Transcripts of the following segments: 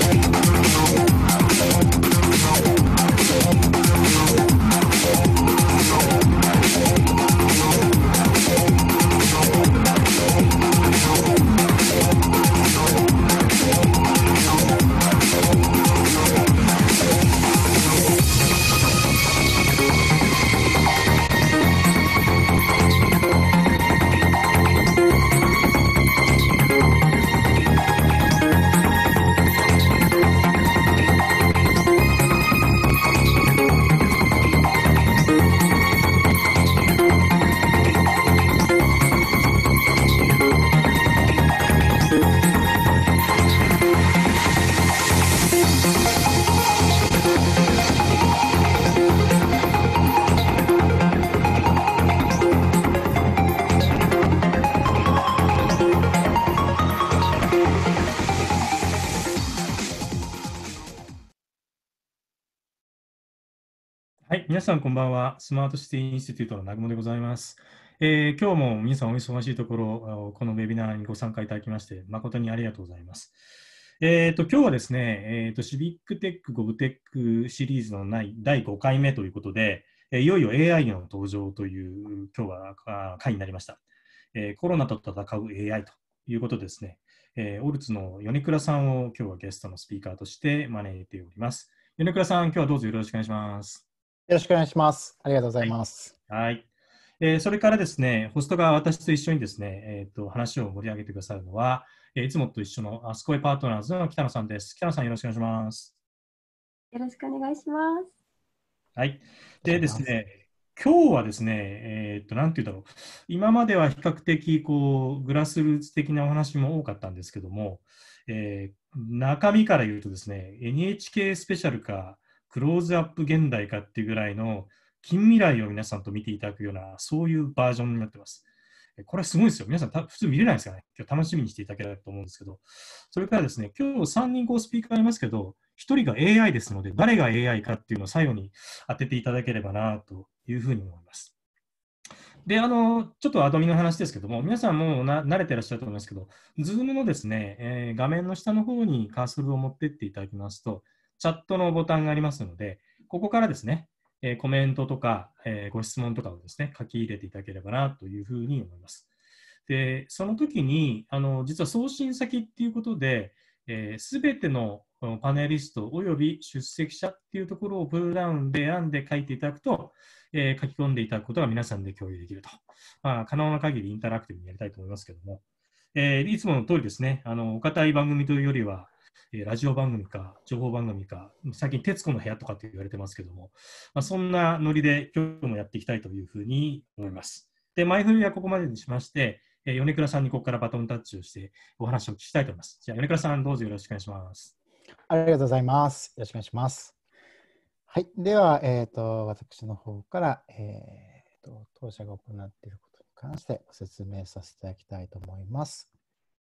Thank you. んばんは。スマートシティインスティテュートの南雲でございます。えー、今日も皆さんお忙しいところ、このウェビナーにご参加いただきまして、誠にありがとうございます。えっ、ー、と、今日はですね、えっ、ー、と、シビックテック、ゴブテックシリーズのない第5回目ということで、いよいよ AI の登場という、今日は回になりました。えコロナと戦う AI ということですね。えオルツの米倉さんを今日はゲストのスピーカーとして招いております。米倉さん、今日はどうぞよろしくお願いします。よろしくお願いします。ありがとうございます。はい。えー、それからですね、ホストが私と一緒にですね、えーと、話を盛り上げてくださるのは、えー、いつもと一緒のアスコイパートナーズの北野さんです。北野さん、よろしくお願いします。よろしくお願いします。はい。でですね、今日はですね、えー、っと、なんて言うだろう、今までは比較的、こう、グラスルーツ的なお話も多かったんですけども、えー、中身から言うとですね、NHK スペシャルか、クローズアップ現代かっていうぐらいの近未来を皆さんと見ていただくような、そういうバージョンになってます。これはすごいですよ。皆さん普通見れないですからね。今日楽しみにしていただければと思うんですけど、それからですね、今日3人こうスピーカーありますけど、1人が AI ですので、誰が AI かっていうのを最後に当てていただければなというふうに思います。で、あの、ちょっとアドミの話ですけども、皆さんもう慣れてらっしゃると思いますけど、Zoom のですね、えー、画面の下の方にカーソルを持ってっていただきますと、チャットのボタンがありますので、ここからですね、えコメントとか、えご質問とかをですね、書き入れていただければなというふうに思います。で、その時に、あの、実は送信先っていうことで、す、え、べ、てのパネリストおよび出席者っていうところをプルダウンで選んで書いていただくと、えー、書き込んでいただくことが皆さんで共有できると。まあ、可能な限りインタラクティブにやりたいと思いますけども、えー、いつもの通りですね、あの、お堅い番組というよりは、えラジオ番組か、情報番組か、最近、徹子の部屋とかって言われてますけども、まあ、そんなノリで今日もやっていきたいというふうに思います。で、前振りはここまでにしまして、え米倉さんにここからバトンタッチをしてお話を聞きたいと思います。じゃあ、米倉さん、どうぞよろしくお願いします。ありがとうございます。よろしくお願いします。はい。では、えっ、ー、と、私の方から、えっ、ー、と、当社が行っていることに関してご説明させていただきたいと思います。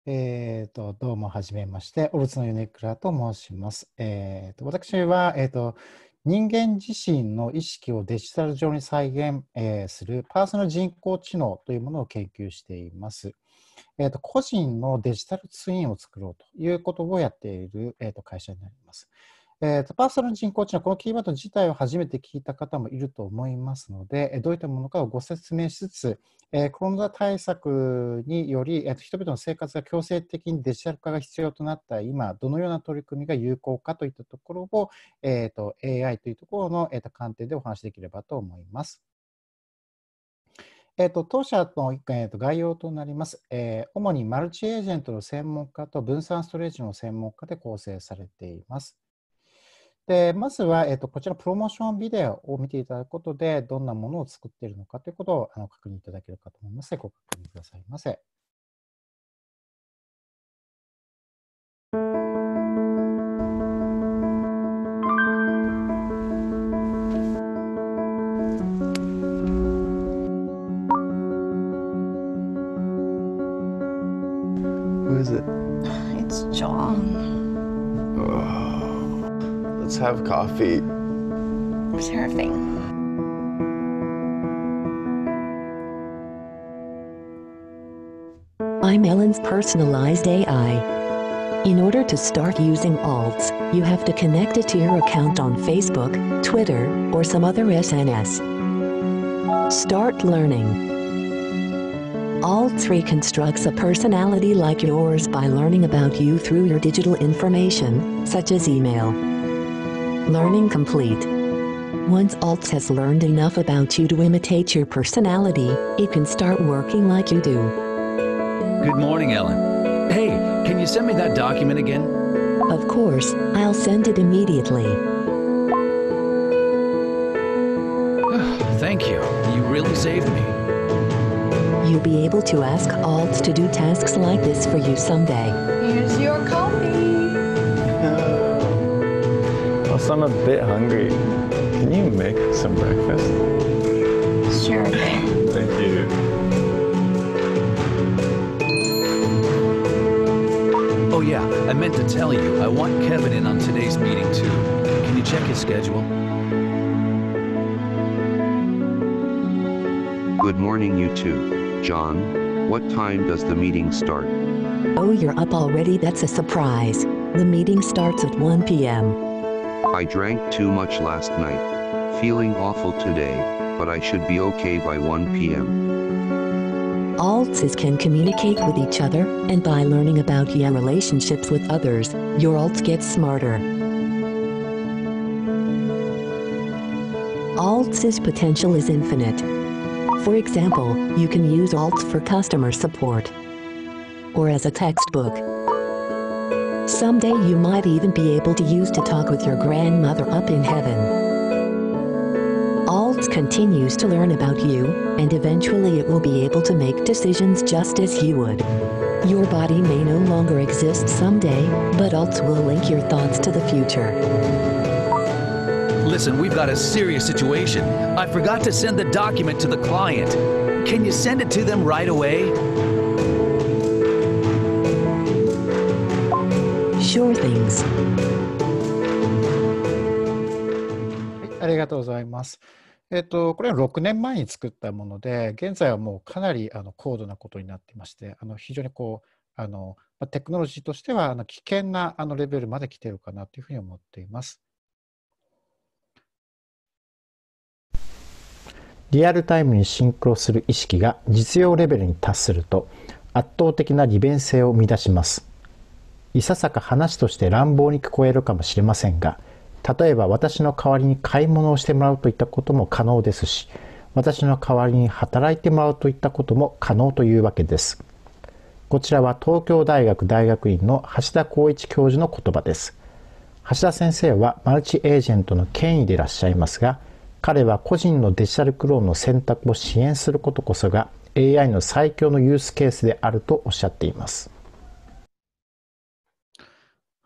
えー、と、どうも、はじめまして、オルツのクラと申します。えー、と、私は、えー、と、人間自身の意識をデジタル上に再現、えするパーソナル人工知能というものを研究しています。えっ、と、個人のデジタルツインを作ろうということをやっている、えっ、と、会社になります。えー、パーソナル人工知能、このキーワード自体を初めて聞いた方もいると思いますので、どういったものかをご説明しつつ、えー、コロナ対策により、えー、人々の生活が強制的にデジタル化が必要となった今、どのような取り組みが有効かといったところを、えーと、AI というところの、えーと、観点でお話しできればと思います。えーと、と当社の、えー、と概要となります、えー、主にマルチエージェントの専門家と分散ストレージの専門家で構成されています。で、まずは、えっと、こちらプロモーションビデオを見ていただくことで、どんなものを作っているのかということをあの確認いただけるかと思いますので、ご確認くださいませ。have coffee. Sure thing. I'm Ellen's personalized AI. In order to start using alts, you have to connect it to your account on Facebook, Twitter, or some other SNS. Start learning. Alts reconstructs a personality like yours by learning about you through your digital information, such as email, Learning complete. Once Alt has learned enough about you to imitate your personality, it can start working like you do. Good morning, Ellen. Hey, can you send me that document again? Of course, I'll send it immediately. Thank you. You really saved me. You'll be able to ask Alt to do tasks like this for you someday. Here's your I'm a bit hungry. Can you make some breakfast? Sure. Thank you. Oh yeah, I meant to tell you, I want Kevin in on today's meeting too. Can you check his schedule? Good morning you two. John, what time does the meeting start? Oh you're up already, that's a surprise. The meeting starts at 1 p.m. I drank too much last night, feeling awful today, but I should be okay by 1 p.m. Alts can communicate with each other, and by learning about your relationships with others, your alts get smarter. Alts' potential is infinite. For example, you can use alts for customer support or as a textbook. Someday you might even be able to use to talk with your grandmother up in heaven. Alt continues to learn about you, and eventually it will be able to make decisions just as you would. Your body may no longer exist someday, but Alt will link your thoughts to the future. Listen, we've got a serious situation. I forgot to send the document to the client. Can you send it to them right away? sure things. はい、ありがとうございます。えっと、これは6年前に作ったもので、現在はもうかなりあの高度なことになっていまして、あの非常にこうあのテクノロジーとしてはあの危険なあのレベルまで来ているかなというふうに思っています。リアルタイムにシンクロする意識が実用レベルに達すると圧倒的な利便性を生み出します。いささか話として乱暴に聞こえるかもしれませんが、例えば私の代わりに買い物をしてもらうといったことも可能ですし、私の代わりに働いてもらうといったことも可能というわけです。こちらは東京大学大学院の橋田光一教授の言葉です。橋田先生はマルチエージェントの権威でいらっしゃいますが、彼は個人のデジタルクローンの選択を支援することこそが AI の最強のユースケースであるとおっしゃっています。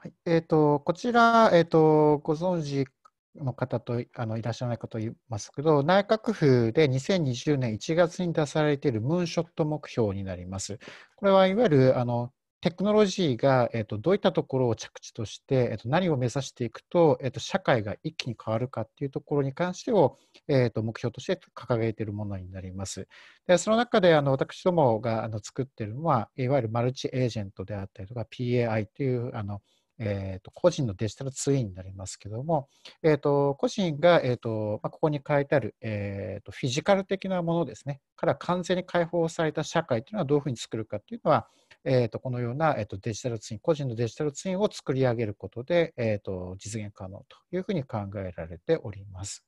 はい、えー、と、こちら、えー、と、ご存知の方とあのいらっしゃらないか言いますけど、内閣府で2020年1月に出されているムーンショット目標になります。これはいわゆるあのテクノロジーが、えーと、どういったところを着地として、えーと、何を目指していくと,、えーと、社会が一気に変わるかっていうところに関してを、えー、と目標として掲げているものになります。でその中であの私どもがあの作っているのは、いわゆるマルチエージェントであったりとか PAI というあの、えーと、個人のデジタルツインになりますけども、えーと、個人が、えーとまあ、ここに書いてある、えーと、とフィジカル的なものですねから完全に解放された社会というのはどういうふうに作るかというのは、えー、とこのような、えー、とデジタルツイン個人のデジタルツインを作り上げることで、えー、と実現可能というふうに考えられております。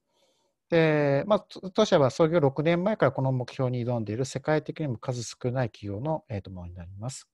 でまあ、当社は創業6年前からこの目標に挑んでいる世界的にも数少ない企業の、えー、とものになります。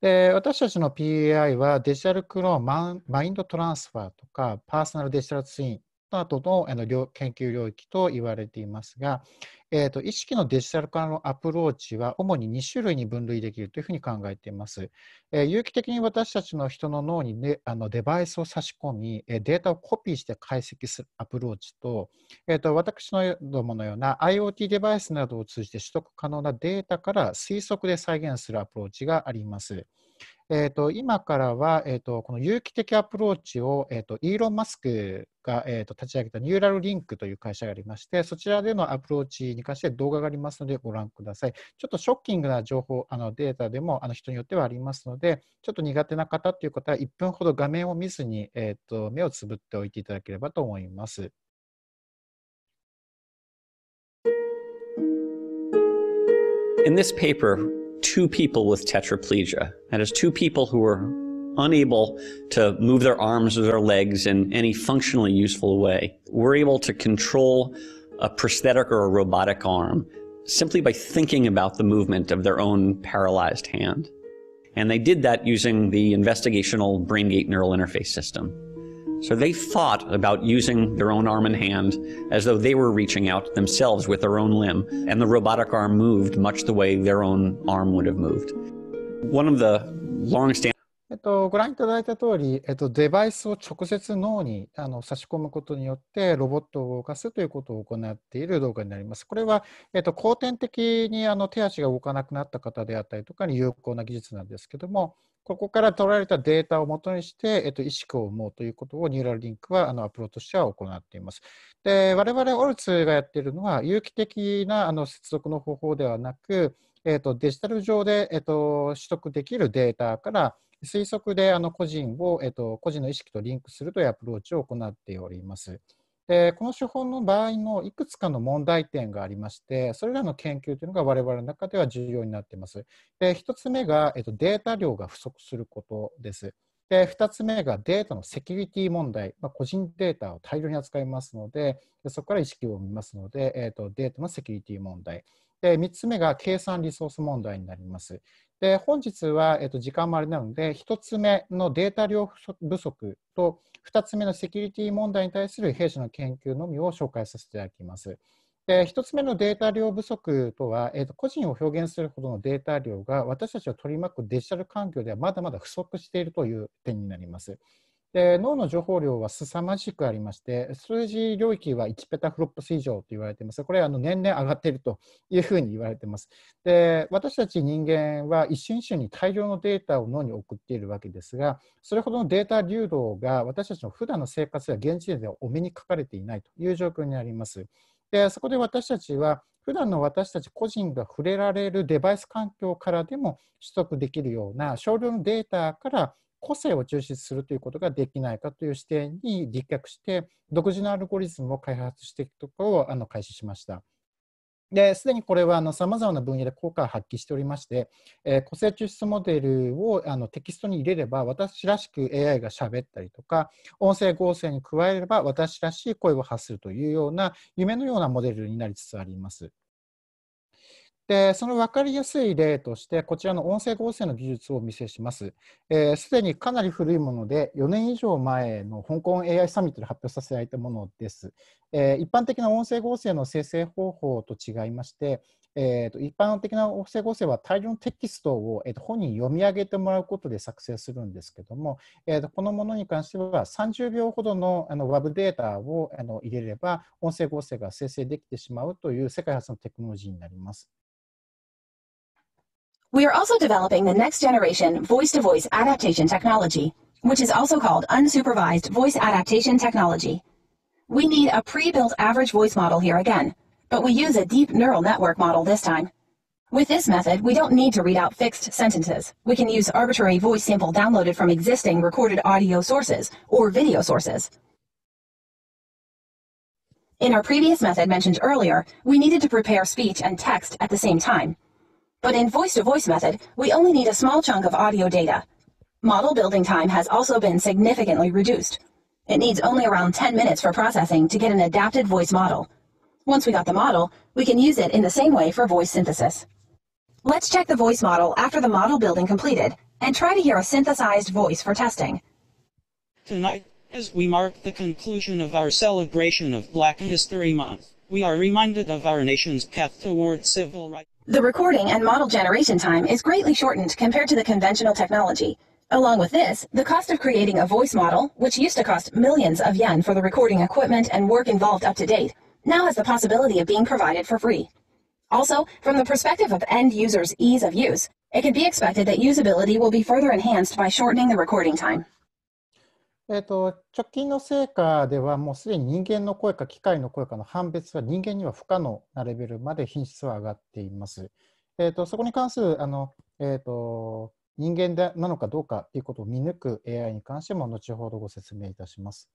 で私たちの PAI はデジタルクローンマインドトランスファーとかパーソナルデジタルツインのあの研究領域と言われていますが、えーと、意識のデジタル化のアプローチは主に2種類に分類できるというふうに考えています。えー、有機的に私たちの人の脳に、ね、あのデバイスを差し込み、データをコピーして解析するアプローチと、えーと私のどものような IoT デバイスなどを通じて取得可能なデータから推測で再現するアプローチがあります。えーと、今からは、えーと、この有機的アプローチを、えーと、とイーロン・マスクが、えー、と立ち上げたニューラルリンクという会社がありまして、そちらでのアプローチに関して動画がありますのでご覧ください。ちょっとショッキングな情報、あのデータでもあの人によってはありますので、ちょっと苦手な方という方は1分ほど画面を見ずに、えー、と目をつぶっておいていただければと思います。In this paper, two people with tetraplegia. That is, two people who were unable to move their arms or their legs in any functionally useful way were able to control a prosthetic or a robotic arm simply by thinking about the movement of their own paralyzed hand. And they did that using the investigational BrainGate neural interface system. So they thought about using their own arm and hand as though they were reaching out themselves with their own limb, and the robotic arm moved much the way their own arm would have moved. One of the long-standing えっと、ご覧いただいた通り、えっと、デバイスを直接脳にあの差し込むことによってロボットを動かすということを行っている動画になります。これは、えっと、後天的にあの手足が動かなくなった方であったりとかに有効な技術なんですけども、ここから取られたデータをもとにして、えっと、意識を生うということをニューラルリンクはあのアプローチとしては行っています。で、我々オルツがやっているのは、有機的なあの接続の方法ではなく、えっと、デジタル上で、えっと、取得できるデータから、推測であの個人を、えっと、個人の意識とリンクするというアプローチを行っております。でこの手法の場合のいくつかの問題点がありましてそれらの研究というのが我々の中では重要になっています。で1つ目が、えっと、データ量が不足することです。で2つ目がデータのセキュリティ問題、まあ、個人データを大量に扱いますのでそこから意識を見ますので、えーとデータのセキュリティ問題で3つ目が計算リソース問題になります。で本日は、えっと、時間もあれなので1つ目のデータ量不足と2つ目のセキュリティ問題に対する弊社の研究のみを紹介させていただきます。で1つ目のデータ量不足とは、えと個人を表現するほどのデータ量が私たちを取り巻くデジタル環境ではまだまだ不足しているという点になります。で脳の情報量は凄まじくありまして、数字領域は1ペタフロップス以上と言われています。これ、あの年々上がっているというふうに言われています。で、私たち人間は一瞬一瞬に大量のデータを脳に送っているわけですが、それほどのデータ流動が私たちの普段の生活や現地ではお目にかかれていないという状況になります。で、そこで私たちは、普段の私たち個人が触れられるデバイス環境からでも取得できるような少量のデータから個性を重視するということができないかという視点に立脚して独自のアルゴリズムを開発していくところをあの開始しました。ですでにこれはさまざまな分野で効果を発揮しておりまして、えー、個性抽出モデルをあのテキストに入れれば私らしく AI が喋ったりとか音声合成に加えれば私らしい声を発するというような夢のようなモデルになりつつあります。で、その分かりやすい例として、こちらの音声合成の技術をお見せします。す、えー、で、にかなり古いもので、4年以上前の香港 AI サミットで発表させられたものです。えー、一般的な音声合成の生成方法と違いまして、えーと、一般的な音声合成は大量のテキストを、えーと、本人に読み上げてもらうことで作成するんですけども、えーと、とこのものに関しては30秒ほどのあの Web データをあの入れれば音声合成が生成できてしまうという世界初のテクノロジーになります。We are also developing the next generation voice-to-voice adaptation technology, which is also called unsupervised voice adaptation technology. We need a pre-built average voice model here again, but we use a deep neural network model this time. With this method, we don't need to read out fixed sentences. We can use arbitrary voice sample downloaded from existing recorded audio sources or video sources. In our previous method mentioned earlier, we needed to prepare speech and text at the same time. But in voice-to-voice -voice method, we only need a small chunk of audio data. Model building time has also been significantly reduced. It needs only around 10 minutes for processing to get an adapted voice model. Once we got the model, we can use it in the same way for voice synthesis. Let's check the voice model after the model building completed and try to hear a synthesized voice for testing. Tonight, as we mark the conclusion of our celebration of Black History Month, we are reminded of our nation's path toward civil rights. The recording and model generation time is greatly shortened compared to the conventional technology. Along with this, the cost of creating a voice model, which used to cost millions of yen for the recording equipment and work involved up to date, now has the possibility of being provided for free. Also, from the perspective of end users' ease of use, it can be expected that usability will be further enhanced by shortening the recording time. えーと、直近の成果ではもうすでに人間の声か機械の声かの判別は人間には不可能なレベルまで品質は上がっています。えーと、そこに関するあの、えーと、人間でなのかどうかということを見抜く AI に関しても後ほどご説明いたします。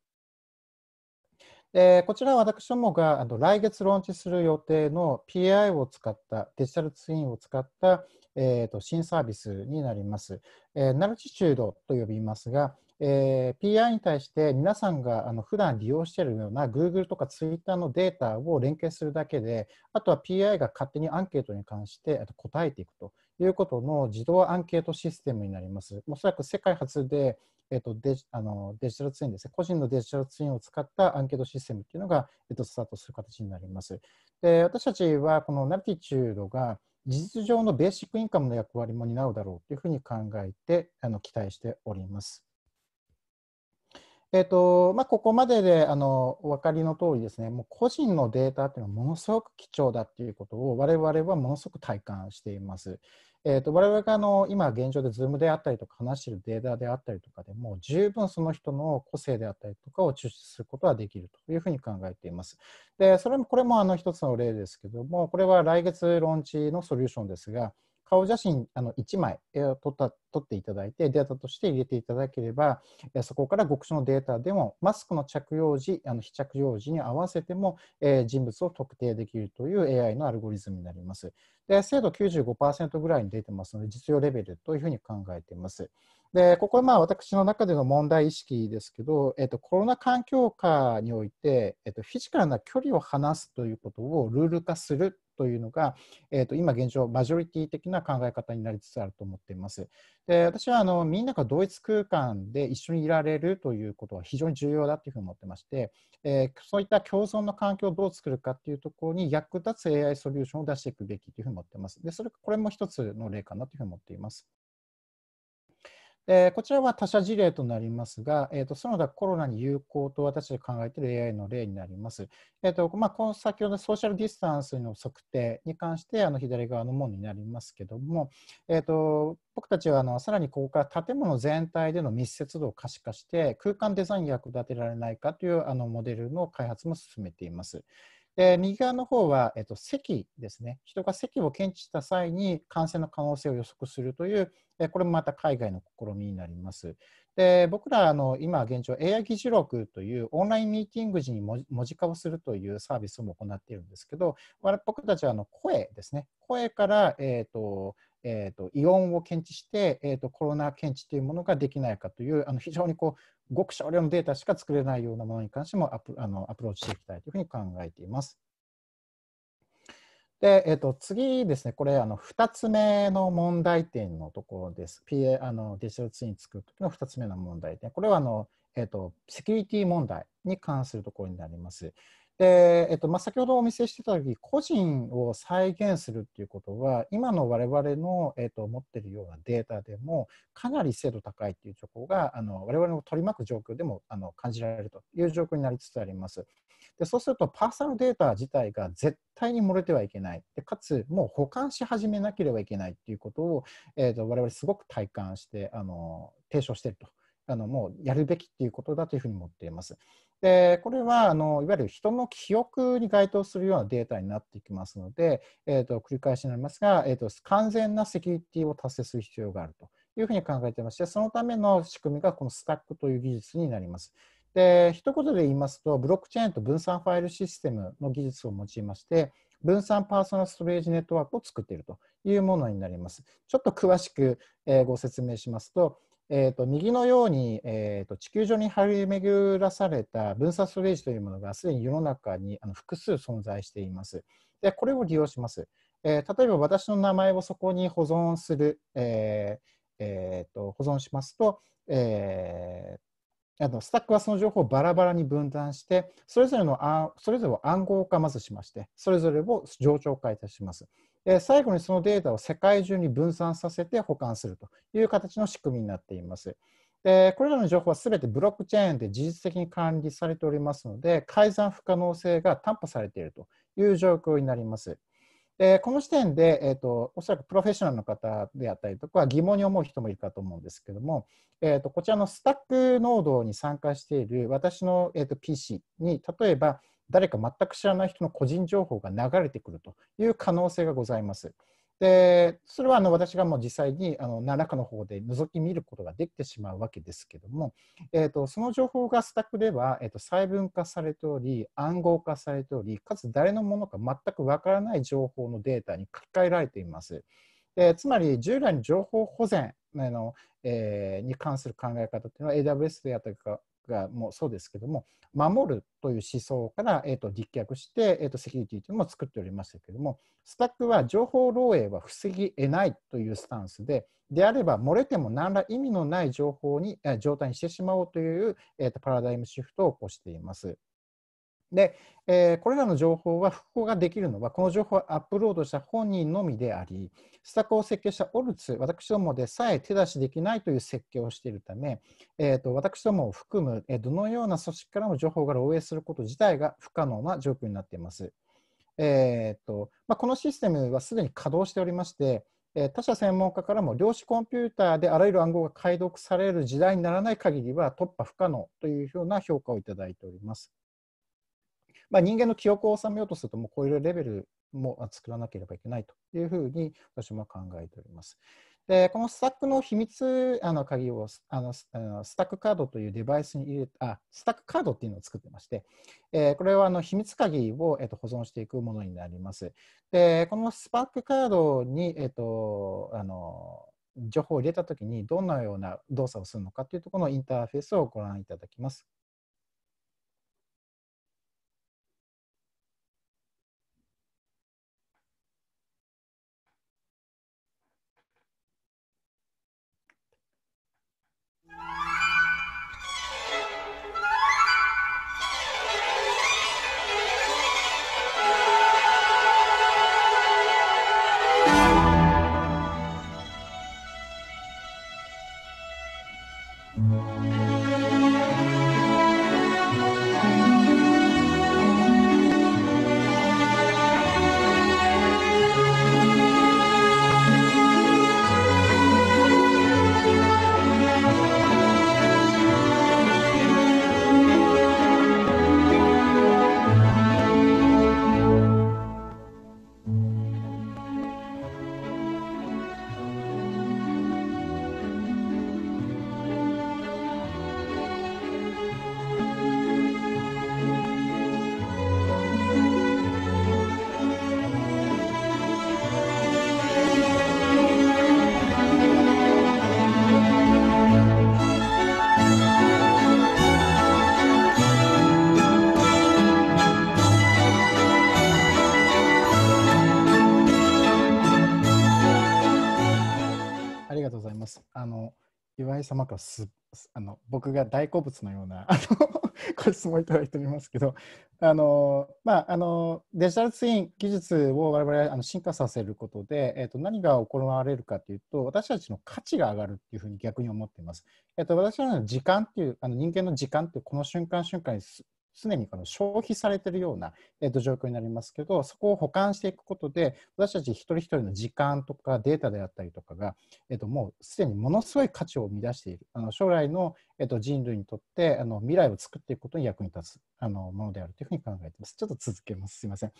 えこちらは私どもがあの来月ローンチする予定の PI を使ったデジタルツインを使った、えー、と新サービスになります、えナルチチュードと呼びますが、えー、p i に対して皆さんがあの普段利用しているような Google とか Twitter のデータを連携するだけで、あとは PI が勝手にアンケートに関して答えていくということの自動アンケートシステムになります。おそらく世界初で、えー、とデジあのデジタルツインですね、個人のデジタルツインを使ったアンケートシステムっていうのが、えー、とスタートする形になります。で私たちはこのナティチュードが事実上のベーシックインカムの役割も担うだろうというふうに考えてあの期待しております。えーとまあ、ここまでであのお分かりの通りですね、もう個人のデータというのはものすごく貴重だということを我々はものすごく体感しています。えーと、我々があの今現状で Zoom であったりとか話しているデータであったりとかでも十分その人の個性であったりとかを抽出することはできるというふうに考えています。でそれもこれもあの一つの例ですけどもこれは来月ローンチのソリューションですが顔写真あの1枚、え撮った撮っていただいて、データとして入れていただければ、えそこから極小のデータでも、マスクの着用時、あの非着用時に合わせても、えー、人物を特定できるという AI のアルゴリズムになります。で精度95%ぐらいに出てますので、実用レベルというふうに考えています。でここはまあ私の中での問題意識ですけど、えっと、コロナ環境下において、えっと、フィジカルな距離を離すということをルール化するというのが、えー、と今現状、マジョリティ的な考え方になりつつあると思っています。で私はあのみんなが同一空間で一緒にいられるということは非常に重要だというふうに思ってまして、えー、そういった共存の環境をどう作るかというところに役立つ AI ソリューションを出していくべきというふうに思っています。でそれこれも一つの例かなというふうに思っています。えー、こちらは他社事例となりますが、えーと、その他コロナに有効と私たちが考えている AI の例になります。えーとまあ、この先ほどソーシャルディスタンスの測定に関してあの左側のものになりますけども、えーと僕たちはあのさらにここから建物全体での密接度を可視化して空間デザインに役立てられないかというあのモデルの開発も進めています。で右側の方は、えっと、咳ですね、人が咳を検知した際に感染の可能性を予測するという、えこれもまた海外の試みになります。で僕らあの今現状 AI 議事録というオンラインミーティング時に文字化をするというサービスも行っているんですけど僕たちはあの声ですね声から、えっとえーと、異音を検知して、えーと、コロナ検知というものができないかというあの非常にこうごく少量のデータしか作れないようなものに関してもアプあのアプローチしていきたいというふうに考えています。で、えーと、と次ですねこれあの2つ目の問題点のところです。PA あのデジタルツイン作るときの2つ目の問題点これはあの、えー、とセキュリティ問題に関するところになります。で、えっとまあ、先ほどお見せしてた時個人を再現するっていうことは今の我々の、えっと、持ってるようなデータでもかなり精度高いっていう情報があの我々の取り巻く状況でもあの感じられるという状況になりつつあります。でそうするとパーソナルデータ自体が絶対に漏れてはいけないでかつもう保管し始めなければいけないっていうことを、えっと我々すごく体感してあの提唱していると。あのもうやるべきっていうことだというふうに思っています。でこれはあのいわゆる人の記憶に該当するようなデータになってきますので、えーと、繰り返しになりますが、えーと、完全なセキュリティを達成する必要があるというふうに考えていまして、そのための仕組みがこのスタックという技術になります。で一言で言いますと、ブロックチェーンと分散ファイルシステムの技術を用いまして、分散パーソナルストレージネットワークを作っているというものになります。ちょっと詳しくご説明しますと、えーと、右のように、えーと、地球上に張り巡らされた分散ストレージというものがすでに世の中にあの複数存在しています。でこれを利用します、えー、例えば私の名前をそこに保存する、えーえーと、と保存しますと、えー、あのスタックはその情報をバラバラに分断してそれぞれのあそれぞれを暗号化まずしましてそれぞれを冗長化いたします。で最後にそのデータを世界中に分散させて保管するという形の仕組みになっています。でこれらの情報は全てブロックチェーンで事実的に管理されておりますので改ざん不可能性が担保されているという状況になります。でこの時点で、えーと、おそらくプロフェッショナルの方であったりとか疑問に思う人もいるかと思うんですけども、えーと、こちらのスタックノードに参加している私の、えーと PC に例えば誰か全く知らない人の個人情報が流れてくるという可能性がございます。でそれはあの私がもう実際にあの何らかの方で覗き見ることができてしまうわけですけども、えーと、その情報がスタックでは、えーと、細分化されており暗号化されておりかつ誰のものか全くわからない情報のデータに書き換えられています。でつまり従来の情報保全の、えー、に関する考え方というのは AWS であったりとかがもそうですけども守るという思想から、えー、と立脚して、えー、とセキュリティというのも作っておりましたけどもスタックは情報漏洩は防ぎ得ないというスタンスでであれば漏れても何ら意味のない情報に状態にしてしまおうという、えー、とパラダイムシフトを起こしています。で、えー、これらの情報は復興ができるのは、この情報をアップロードした本人のみであり、施策を設計したオルツ、私どもでさえ手出しできないという設計をしているため、えーと、と私どもを含む、えー、どのような組織からも情報が漏洩すること自体が不可能な状況になっています。えーとまあ、このシステムはすでに稼働しておりまして、えー、他社専門家からも量子コンピューターであらゆる暗号が解読される時代にならない限りは突破不可能というような評価をいただいております。まあ、人間の記憶を収めようとすると、もうこういうレベルも作らなければいけないというふうに私も考えております。でこのスタックの秘密あの鍵をあのスタックカードというデバイスに入れあスタックカードっていうのを作ってまして、えー、これはあの秘密鍵を、えー、と保存していくものになります。でこのスパックカードに、えーと、あの情報を入れたときにどのような動作をするのかというところのインターフェースをご覧いただきます。細かすあの僕が大好物のようなあのご 質問いただいておりますけどあの、まあ、あのデジタルツイン技術を我々あの進化させることで、えっと何が行われるかというと私たちの価値が上がるっていうふうに逆に思っています。えっと私たちの時間っていうあの人間の時間ってこの瞬間瞬間に常にこの消費されているような、えー、と状況になりますけどそこを保管していくことで私たち一人一人の時間とかデータであったりとかが、えー、ともうすでにものすごい価値を生み出しているあの将来の、えー、と人類にとってあの未来を作っていくことに役に立つあのものであるというふうに考えていますちょっと続けますすいません。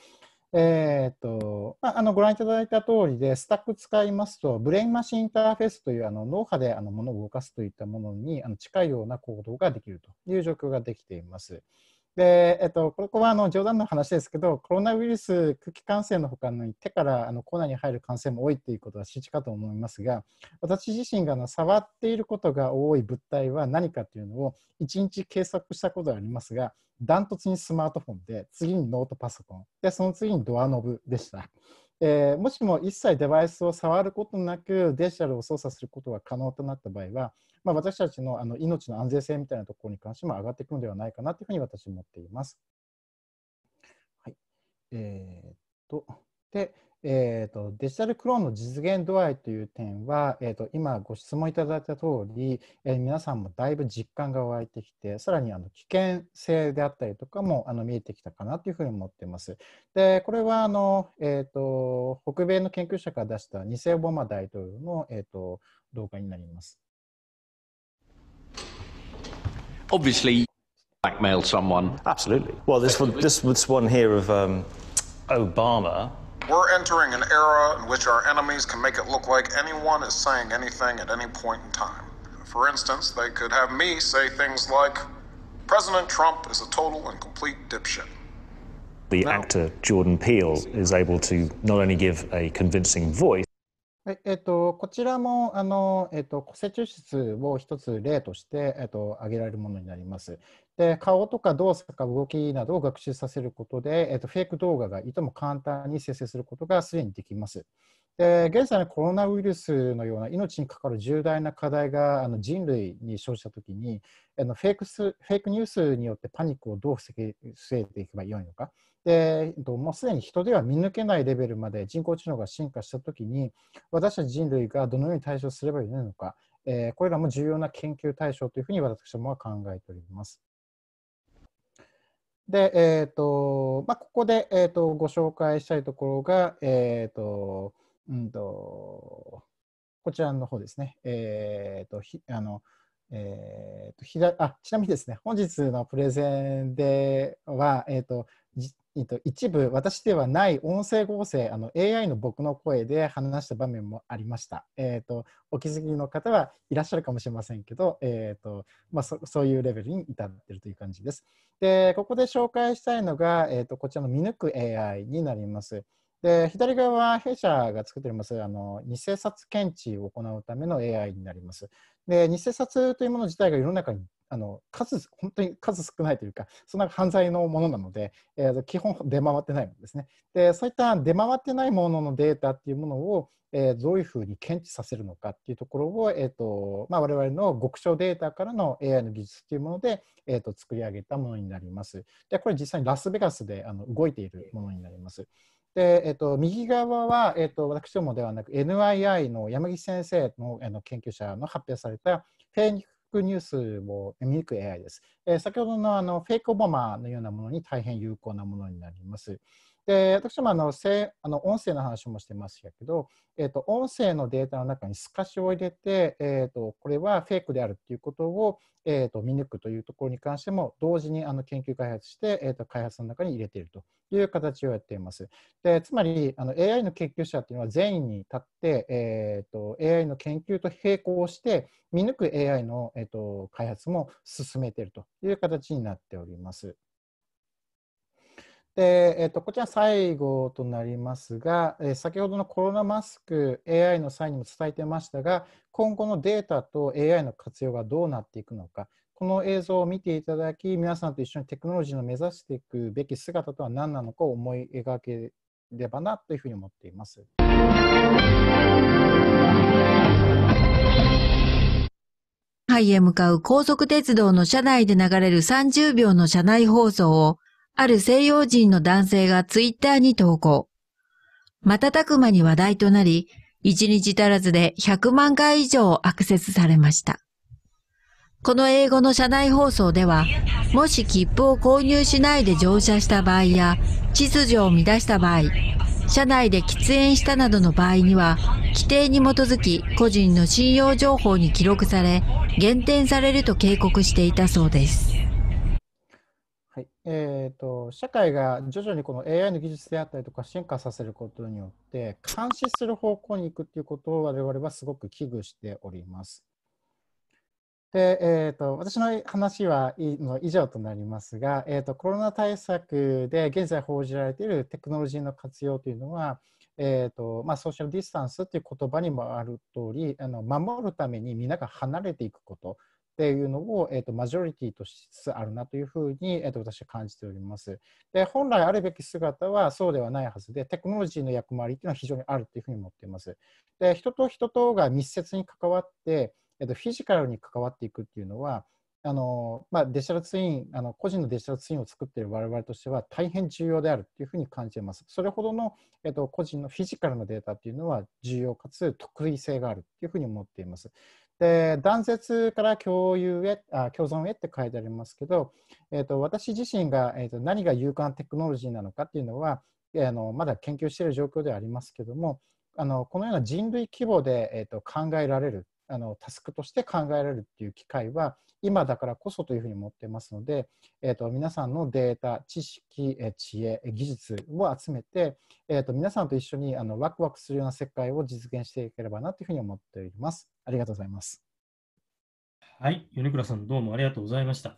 えーとまあ、あのご覧いただいた通りで、スタック使いますと、ブレインマシンインターフェースというあの脳波であの物を動かすといったものにあの近いような行動ができるという状況ができています。で、えっと、ここはあの冗談の話ですけど、コロナウイルス空気感染のほかに手からあのコーナーに入る感染も多いということは知事かと思いますが、私自身があの触っていることが多い物体は何かというのを1日計測したことがありますが、ダントツにスマートフォンで、次にノートパソコン、でその次にドアノブでした。えー、もしも一切デバイスを触ることなくデジタルを操作することが可能となった場合は、まあ、私たちのあの命の安全性みたいなところに関しても上がっていくのではないかなというふうに私は思っています。はいえー、っとで、えーと、デジタルクローンの実現度合いという点は、えーと、今ご質問いただいた通り、えー、皆さんもだいぶ実感が湧いてきてさらにあの危険性であったりとかもあの見えてきたかなというふうに思っています。でこれはあの、えーと、北米の研究者が出したニセオバマ大統領の、えー、と動画になります。Obviously, blackmail someone. Absolutely. Well, this one, s this one here of、um, Obama. We're entering an era in which our enemies can make it look like anyone is saying anything at any point in time. For instance, they could have me say things like, President Trump is a total and complete dipshit. The no. actor Jordan Peele is able to not only give a convincing voice, はいえっと、こちらもあの、えっと、個性抽出を一つ例として、えっと、挙げられるものになります。Eh, eh, で顔とか動作か動きなどを学習させることで、えーと、フェイク動画がいとも簡単に生成することがすでにできます。で現在のコロナウイルスのような命にかかる重大な課題があの人類に生じたときにあのフェイクス、フェイクニュースによってパニックをどう防いでいけばよいのか、でもうすでに人では見抜けないレベルまで人工知能が進化したときに、私たち人類がどのように対処すればよいのか、えー、これらも重要な研究対象というふうに私どもは考えております。で、えっ、ー、と、まあ、ここで、えっ、ー、と、ご紹介したいところが、えっ、ー、と、うんと、こちらの方ですね。えっ、と、ひあの、えっ、と、ひだ、あ、ちなみにですね、本日のプレゼンでは、えっ、と、一部私ではない音声合成あの AI の僕の声で話した場面もありました、えーと、お気づきの方はいらっしゃるかもしれませんけど、えーとまあ、そそういうレベルに至っているという感じですでここで紹介したいのが、えーとこちらの見抜く AI になりますで左側は弊社が作っておりますあの偽札検知を行うための AI になります。で偽札というもの自体が世の中にあの数本当に数少ないというかそんな犯罪のものなので、えー、基本出回ってないものですねでそういった出回ってないもののデータっていうものを、えー、どういうふうに検知させるのかっていうところを、えーとまあ、我々の極小データからの AI の技術っていうもので、えーと、作り上げたものになりますでこれ実際にラスベガスであの動いているものになりますで、えっと、右側は、えっと、私どもではなく NII の山岸先生のあの研究者の発表されたフェニックニュースを見にくい AI です。え先ほどのあのフェイクオバマのようなものに大変有効なものになります。で私もあのあの音声の話もしてましたけど、えーと、音声のデータの中に透かしを入れて、えーと、これはフェイクであるということを、えーと、見抜くというところに関しても同時にあの研究開発して、えー、と開発の中に入れているという形をやっています。でつまりあの AI の研究者というのは善意に立って、えー、と AI の研究と並行して見抜く AI の、えー、と開発も進めているという形になっております。で、えー、とこちら最後となりますが、えー、先ほどのコロナマスク AI の際にも伝えてましたが今後のデータと AI の活用がどうなっていくのかこの映像を見ていただき皆さんと一緒にテクノロジーの目指していくべき姿とは何なのかを思い描ければなというふうに思っています。ハイへ向かう高速鉄道の車内で流れる30秒の車内放送をある西洋人の男性がツイッターに投稿。瞬く間に話題となり、1日足らずで100万回以上アクセスされました。この英語の社内放送では、もし切符を購入しないで乗車した場合や、秩序を乱した場合、社内で喫煙したなどの場合には、規定に基づき個人の信用情報に記録され、減点されると警告していたそうです。えーと、社会が徐々にこの AI の技術であったりとか進化させることによって監視する方向に行くっていうことを我々はすごく危惧しております。で、えーと、私の話は以上となりますが、えーと、コロナ対策で現在報じられているテクノロジーの活用というのは、えーとまあ、ソーシャルディスタンスという言葉にもある通りあり守るために皆が離れていくこと。っていうのを、えーと、マジョリティとしつつあるなというふうに、えーと、私は感じております。で本来あるべき姿はそうではないはずでテクノロジーの役回りっていうのは非常にあるというふうに思っています。で人と人とが密接に関わって、えーと、フィジカルに関わっていくっていうのはあのまあ、デジタルツインあの個人のデジタルツインを作っている我々としては大変重要であるというふうに感じています。それほどの、えっと、個人のフィジカルのデータというのは重要かつ特異性があるというふうに思っています。で断絶から共有へあ共存へって書いてありますけど、えーと、私自身が、えーと、何が有感テクノロジーなのかっていうのは、えー、のまだ研究している状況ではありますけどもあのこのような人類規模で、えーと、考えられるあのタスクとして考えられるっていう機会は今だからこそというふうに思ってますので、えーと、皆さんのデータ知識知恵技術を集めて、えーと皆さんと一緒にあのワクワクするような世界を実現していければなというふうに思っております。ありがとうございます。はい、米倉さん、どうもありがとうございました。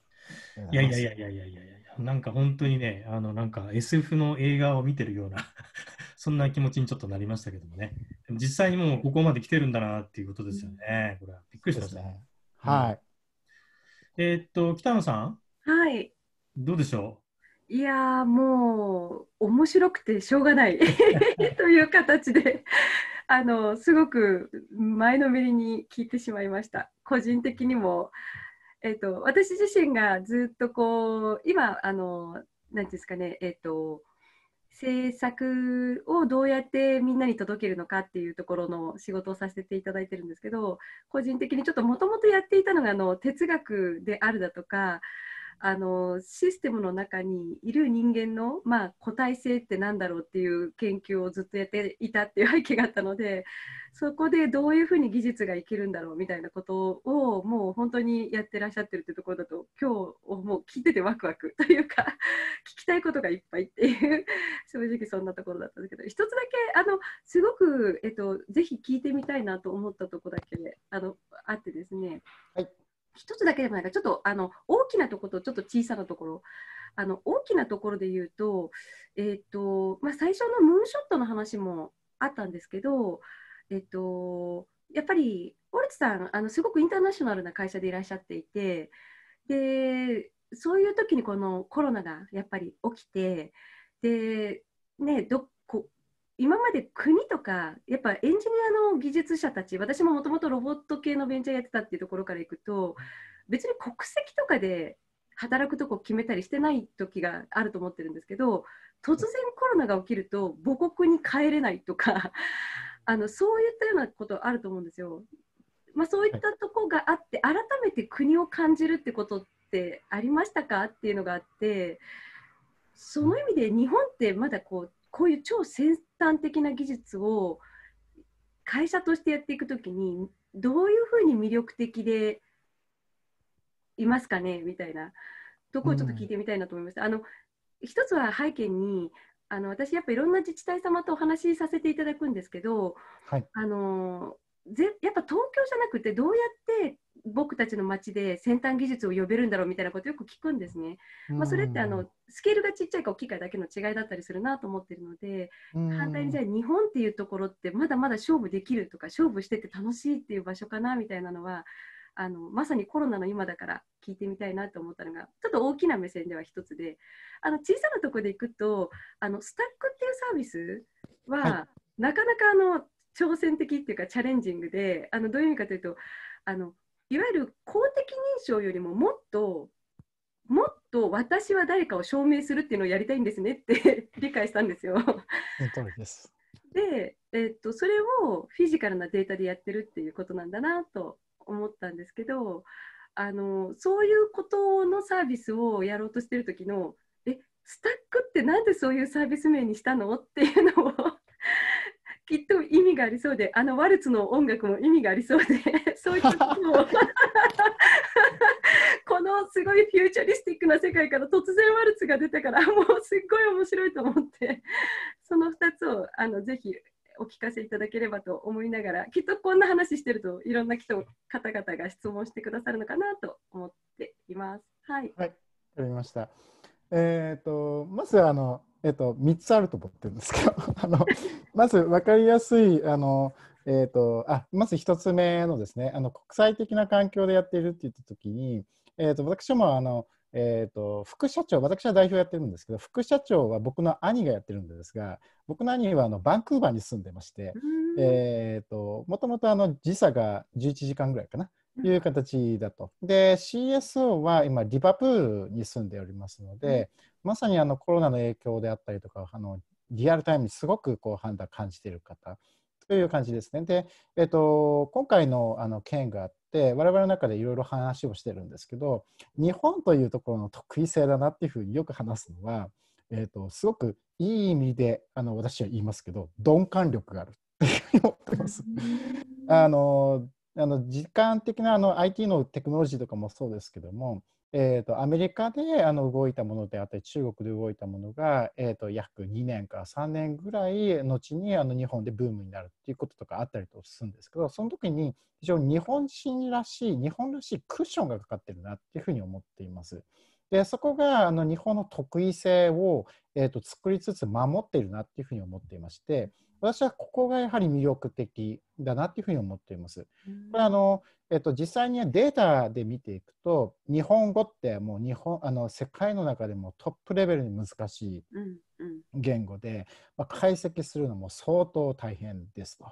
いやいやいやいやいやいやなんか本当にね、あのなんか SF の映画を見てるような そんな気持ちにちょっとなりましたけどもね、実際にもうここまで来てるんだなっていうことですよね、これはびっくりしましたね。はい、うん、えー、っと、北野さん、はい、どうでしょういやもう面白くてしょうがない という形であのすごく前のめりに聞いてしまいました。個人的にも、えーと、私自身がずっとこう今あのうんですかねえっ、ー、と制作をどうやってみんなに届けるのかっていうところの仕事をさせていただいてるんですけど個人的にちょっともともとやっていたのがあの哲学であるだとかあのシステムの中にいる人間の、まあ、個体性って何だろうっていう研究をずっとやっていたっていう背景があったので そこでどういうふうに技術がいけるんだろうみたいなことをもう本当にやってらっしゃってるってところだと今日をもう聞いててワクワクというか 聞きたいことがいっぱいっていう 正直そんなところだったんですけど一つだけあのすごく、えっと、ぜひ聞いてみたいなと思ったとこだけあのあってですね。はい一つだけでもないかちょっとあの大きなところとちょっと小さなところあの大きなところで言うと,、えーとまあ、最初のムーンショットの話もあったんですけど、えーと、やっぱりオルツさんあのすごくインターナショナルな会社でいらっしゃっていてでそういう時にこのコロナがやっぱり起きてで、ね、ど今まで国とかやっぱエンジニアの技術者たち私ももともとロボット系のベンチャーやってたっていうところからいくと別に国籍とかで働くとこ決めたりしてない時があると思ってるんですけど突然コロナが起きると母国に帰れないとか あのそういったようなことあると思うんですよ。まあ、そういったとこがあって改めて国を感じるってことってありましたかっていうのがあってその意味で日本ってまだこうこういう超先端的な技術を会社としてやっていくときにどういうふうに魅力的でいますかねみたいなとこをちょっと聞いてみたいなと思いましうん、あの一つは背景にあの私やっぱいろんな自治体様とお話しさせていただくんですけど、はい、あのぜやっぱ東京じゃなくてどうやって僕たちの街で先端技術を呼べるんだろうみたいなことよく聞くんですね。まあ、それってあのスケールがちっちゃいか大きいかだけの違いだったりするなと思ってるので反対にじゃあ日本っていうところってまだまだ勝負できるとか勝負してて楽しいっていう場所かなみたいなのはあのまさにコロナの今だから聞いてみたいなと思ったのがちょっと大きな目線では一つであの小さなところでいくとあのスタックっていうサービスは、はい、なかなかあの挑戦的っていうかチャレンジングであのどういう意味かというとあのいわゆる公的認証よりももっともっと私は誰かを証明するっていうのをやりたいんですねって 理解したんですよ。でえー、っとそれをフィジカルなデータでやってるっていうことなんだなと思ったんですけどあのそういうことのサービスをやろうとしてる時の「えスタックってなんでそういうサービス名にしたの?」っていうのをきっと意味がありそうであのワルツの音楽も意味がありそうで そういったことも このすごいフューチャリスティックな世界から突然ワルツが出たからもうすっごい面白いと思ってその2つをあのぜひお聞かせいただければと思いながらきっとこんな話してるといろんな人方々が質問してくださるのかなと思っています。はい、はい、分かりました。えっ、ー、とまずあのえっと、3つあると思ってるんですけど あのまず分かりやすいあの、えっ、と、あまず1つ目のですねあの国際的な環境でやっているって言った時に、えっ、と、私もあの、えっ、と副社長私は代表やってるんですけど副社長は僕の兄がやってるんですが僕の兄はあのバンクーバーに住んでましてもともと時差が11時間ぐらいかないう形だと。で、CSO は今、リバプールに住んでおりますので、まさにあのコロナの影響であったりとか、あのリアルタイムにすごくこう判断感じている方という感じですね。で、えっと、今回のあの件があって、我々の中でいろいろ話をしてるんですけど、日本というところの特異性だなっていうふうによく話すのは、えっと、すごくいい意味であの私は言いますけど、鈍感力があるっていうふうに思ってます。あのあの時間的なあの IT のテクノロジーとかもそうですけども、えーと、アメリカであの動いたものであったり中国で動いたものが、えーと、約2年から3年ぐらい後にあの日本でブームになるっていうこととかあったりとするんですけどその時に非常に日本人らしい日本らしいクッションがかかってるなっていうふうに思っています。でそこがあの日本の特異性を、えーと、作りつつ守っているなっていうふうに思っていまして私はここがやはり魅力的だなというふうに思っています。これあの、えっと、実際にデータで見ていくと日本語ってもう日本あの世界の中でもトップレベルに難しい言語で、うんまあ、解析するのも相当大変ですと。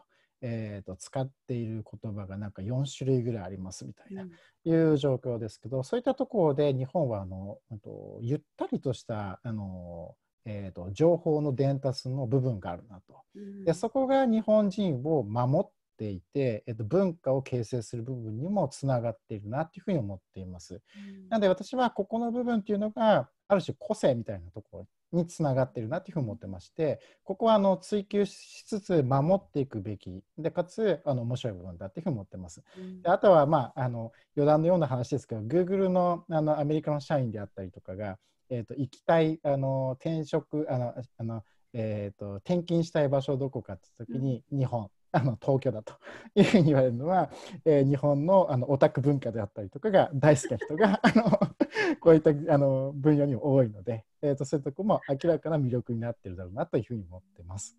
えーと、使っている言葉がなんか4種類ぐらいありますみたいな、いう状況ですけど、そういったところで日本はあのとゆったりとしたあのえーと、情報の伝達の部分があるなと。でそこが日本人を守っていて、えーと、文化を形成する部分にもつながっているなというふうに思っています。なので私はここの部分っていうのがある種個性みたいなところにつながっているなというふうに思ってましてここはあの追求しつつ守っていくべきでかつあの面白い部分だというふうに思ってます。であとは、まあ、あの余談のような話ですけど Google のあのアメリカの社員であったりとかがえーと、行きたいあの転職あのあの、えーと、転勤したい場所どこかって時に日本。あの東京だと いうふうに言われるのは、えー、日本のあのオタク文化であったりとかが大好きな人が あのこういったあの分野にも多いので、えーと、とそういうとこも明らかな魅力になってるだろうなというふうに思ってます。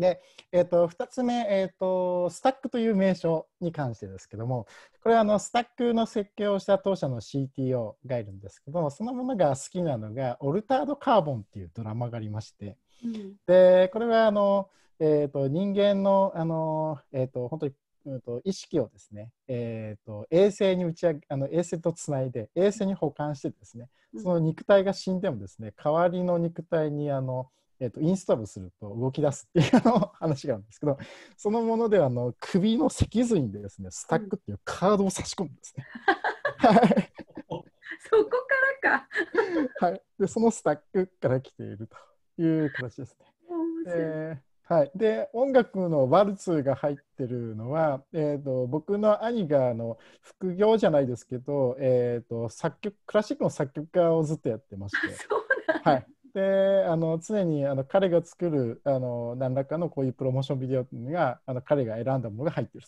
で、えーと、2つ目、えーと、スタックという名称に関してですけども、これはあのスタックの設計をした当社の CTO がいるんですけども、そのものが好きなのが、オルタード・カーボンっていうドラマがありまして、うん、でこれはあの、えーと、人間のあの、えーと、本当にんと、意識をですね、えーと、と衛星に打ち上げあの衛星とつないで衛星に保管してですねその肉体が死んでもですね代わりの肉体にあのえーと、インストールすると動き出すっていうの話があるんですけどそのものではあの首の脊髄にですねスタックっていうカードを差し込むんですね。そこからか、はい、でそのスタックから来ているという形ですね。えー、はい、で音楽のワルツが入ってるのは、えーと、僕の兄があの副業じゃないですけど、えーと、作曲クラシックの作曲家をずっとやってまして。そうはいであの常にあの彼が作るあの何らかのこういうプロモーションビデオがあの彼が選んだものが入っている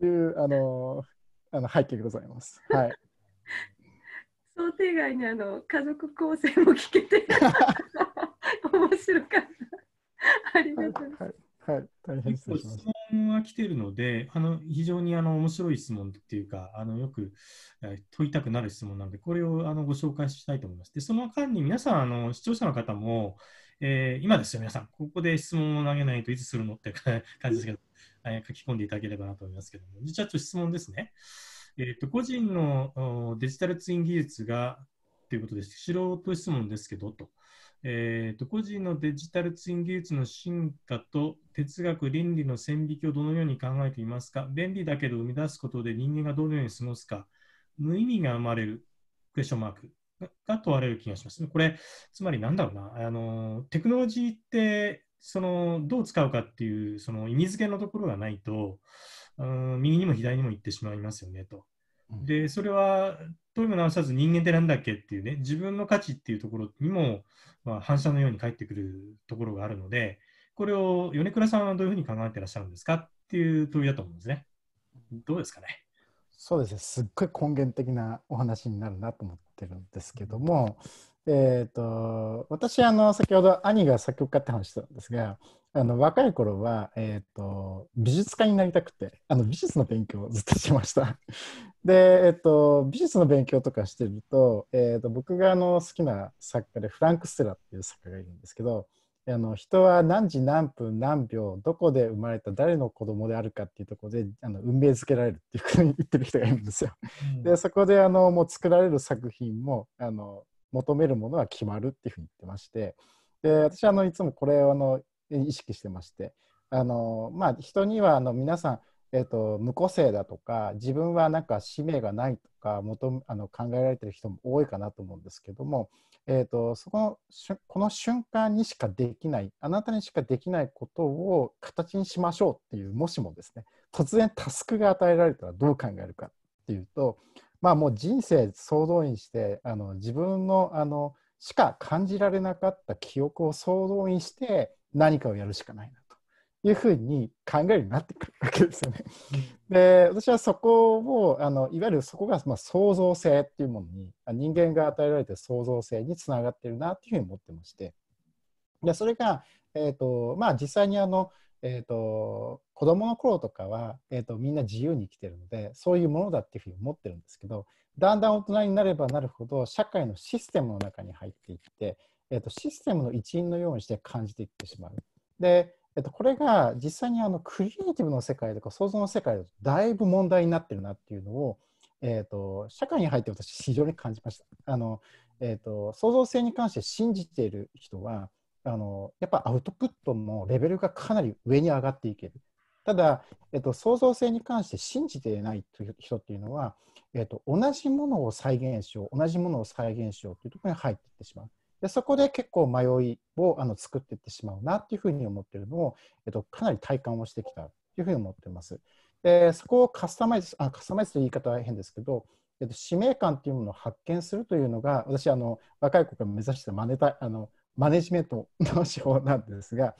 と いうあのあの背景でございます。はい、想定外にあの家族構成も聞けて 面白かった。ありがとうございます。はい、はいはい、大変失礼しました。問が来ているので、あの非常にあの面白い質問っていうか、あのよく問いたくなる質問なので、これをあのご紹介したいと思います。で、その間に皆さん、あの視聴者の方も、えー、今ですよ、皆さん、ここで質問を投げないといつするのって 感じですけど、えー、書き込んでいただければなと思いますけども、実はちょっと質問ですね。えーと、と個人のデジタルツイン技術がということです。素人質問ですけどと。えーと、個人のデジタルツイン技術の進化と哲学、倫理の線引きをどのように考えていますか便利だけど生み出すことで人間がどのように過ごすか無意味が生まれるクエスチョンマークが問われる気がしますね。これ、つまりなんだろうな、あのテクノロジーってそのどう使うかっていうその意味付けのところがないと、うん、右にも左にも行ってしまいますよねと。でそれは問いも直さず人間ってなんだっけっていうね、自分の価値っていうところにも、まあ、反射のように返ってくるところがあるので、これを米倉さんはどういうふうに考えてらっしゃるんですかっていう問いだと思うんですね。どうですかね。そうですね、すっごい根源的なお話になるなと思ってるんですけども、えーと、私あの、先ほど兄が作曲家って話したんですが、あの若い頃は、えーと、美術家になりたくてあの美術の勉強をずっとしました。で、えっと、美術の勉強とかしてると,、えっと僕があの好きな作家でフランク・ステラっていう作家がいるんですけどあの人は何時何分何秒どこで生まれた誰の子供であるかっていうところであの運命づけられるっていうふうに言ってる人がいるんですよ。うん、でそこであのもう作られる作品もあの求めるものは決まるっていうふうに言ってましてで私はあのいつもこれをあの意識してましてあの、まあ、人にはあの皆さんえーと、無個性だとか自分はなんか使命がないとか求あの考えられてる人も多いかなと思うんですけども、えーと、とそこのこの瞬間にしかできないあなたにしかできないことを形にしましょうっていうもしもですね突然タスクが与えられたらどう考えるかっていうと、まあ、もう人生総動員してあの自分のあのしか感じられなかった記憶を総動員して何かをやるしかないないうふうに考えるようになってくるわけですよね。で私はそこをあのいわゆるそこがまあ創造性っていうものに人間が与えられてる創造性につながってるなっていうふうに思ってましてでそれが、えーとまあ、実際にあの、えーと、子どもの頃とかは、えーと、みんな自由に生きてるのでそういうものだっていうふうに思ってるんですけどだんだん大人になればなるほど社会のシステムの中に入っていって、えーとシステムの一員のようにして感じていってしまう。でえっと、これが実際にあのクリエイティブの世界とか想像の世界だとだいぶ問題になってるなっていうのを、えっと、社会に入って私非常に感じました。あのえっと、と創造性に関して信じている人はあのやっぱアウトプットのレベルがかなり上に上がっていける。ただ、えっと、創造性に関して信じていないという人っていうのは、えっと、同じものを再現しよう同じものを再現しようというところに入っていってしまう。でそこで結構迷いをあの作っていってしまうなっていうふうに思ってるのを、えっと、かなり体感をしてきたというふうに思ってます。でそこをカスタマイズあカスタマイズという言い方は変ですけど、えっと、使命感というものを発見するというのが私あの若い子が目指してマネタあのマネジメントの手法なんですが、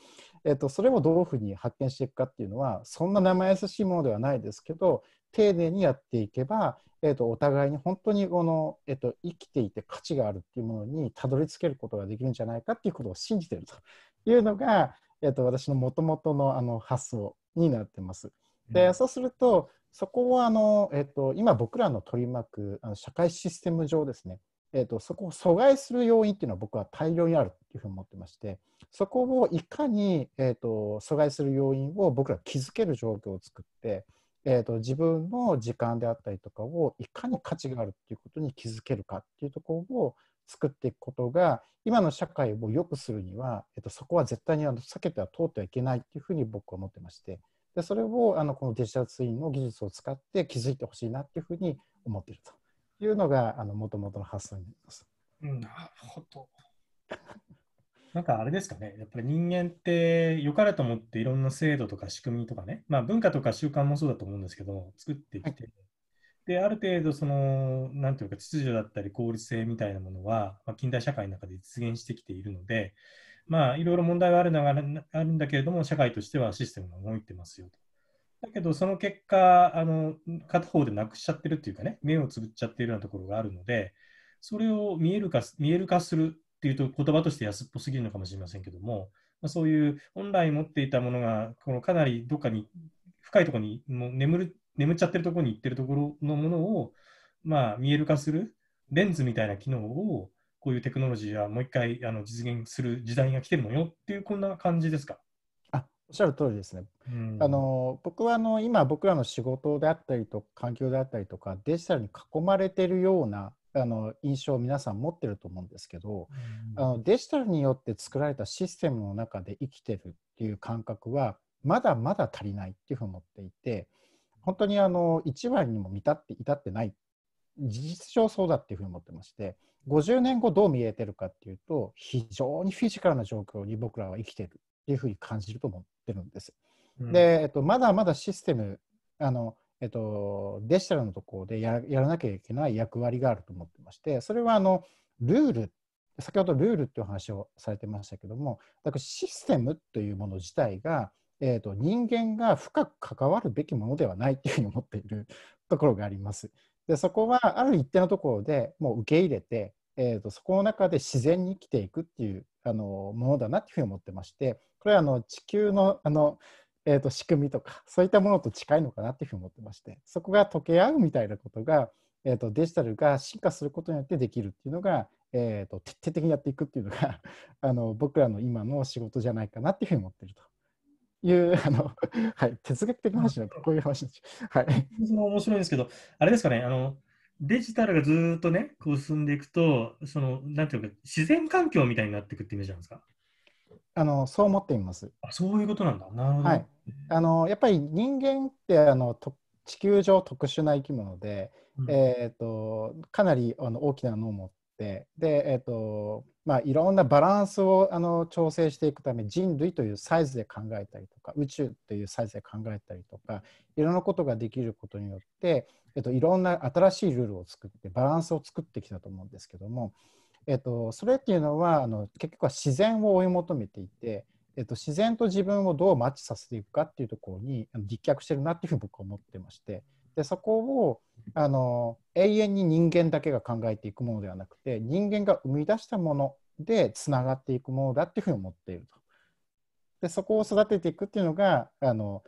えっと、それをどういうふうに発見していくかっていうのはそんな生易しいものではないですけど丁寧にやっていけば、えーと、お互いに本当にこの、えーと、生きていて価値があるっていうものにたどり着けることができるんじゃないかっていうことを信じてるというのが、えーと、私のもともとのあの発想になってます。で、そうするとそこをあの、えー、と今僕らの取り巻くあの社会システム上ですね、えー、とそこを阻害する要因っていうのは僕は大量にあるっていうふうに思ってましてそこをいかに、えー、と阻害する要因を僕ら気づける状況を作ってえーと、自分の時間であったりとかをいかに価値があるっていうことに気づけるかっていうところを作っていくことが今の社会を良くするには、えーと、とそこは絶対にあの避けては通ってはいけないっていうふうに僕は思ってましてでそれをあのこのデジタルツインの技術を使って気づいてほしいなっていうふうに思っているというのがもともとの発想になります。なるほど。なんかあれですかね、やっぱり人間って良かれと思っていろんな制度とか仕組みとかね、まあ、文化とか習慣もそうだと思うんですけど、作ってきて、である程度その、なんていうか、秩序だったり効率性みたいなものは、まあ、近代社会の中で実現してきているので、まあ、いろいろ問題はあるながらあるんだけれども、社会としてはシステムが動いてますよと。だけど、その結果あの、片方でなくしちゃってるっていうかね、目をつぶっちゃってるようなところがあるので、それを見える化見える化するっていうと言葉として安っぽすぎるのかもしれませんけども、まあ、そういう本来持っていたものがこのかなりどっかに深いところにもう眠る眠っちゃってるところに行ってるところのものを、まあ、見える化するレンズみたいな機能をこういうテクノロジーはもう一回あの実現する時代が来てるのよっていうこんな感じですかあおっしゃる通りですね。うん、あの僕はあの今僕らの仕事であったりと環境であったりとかデジタルに囲まれてるようなあの印象を皆さん持ってると思うんですけど、うん、あのデジタルによって作られたシステムの中で生きてるっていう感覚はまだまだ足りないっていうふうに思っていて本当にあの1割にも満たって至ってない事実上そうだっていうふうに思ってまして50年後どう見えてるかっていうと非常にフィジカルな状況に僕らは生きてるっていうふうに感じると思ってるんです。うん、でえっと、まだまだシステムあのえっと、デジタルのところでやらなきゃいけない役割があると思ってまして、それはあのルール、先ほどルールっていう話をされてましたけども、だからシステムというもの自体が、えっと、人間が深く関わるべきものではないというふうに思っている ところがあります。でそこはある一定のところでもう受け入れて、えーと、そこの中で自然に生きていくっていうあのものだなというふうに思ってましてこれはあの地球のあのえー、と仕組みとかそういったものと近いのかなっていうふうに思ってましてそこが溶け合うみたいなことが、えー、とデジタルが進化することによってできるっていうのが、えー、と徹底的にやっていくっていうのが あの僕らの今の仕事じゃないかなっていうふうに思ってると。いうあの、はい、哲学的な話だとこういう話でしょ。はい、面白いんですけど、あれですかね、あのデジタルがずっとね、こう進んでいくと、そのなんていうか、自然環境みたいになっていくってイメージなんですかあのそう思っています。あそういうことなんだ。なるほど。はいあのやっぱり人間ってあの地球上特殊な生き物で、うん、えーと、かなりあの大きな脳を持ってで、えーとまあ、いろんなバランスをあの調整していくため人類というサイズで考えたりとか宇宙というサイズで考えたりとかいろんなことができることによって、えーと、いろんな新しいルールを作ってバランスを作ってきたと思うんですけども、えーとそれっていうのはあの結局は自然を追い求めていて。えっと、自然と自分をどうマッチさせていくかっていうところに立脚してるなっていうふうに僕は思ってましてでそこをあの永遠に人間だけが考えていくものではなくて人間が生み出したものでつながっていくものだっていうふうに思っていると。でそこを育てていくっていうのがあの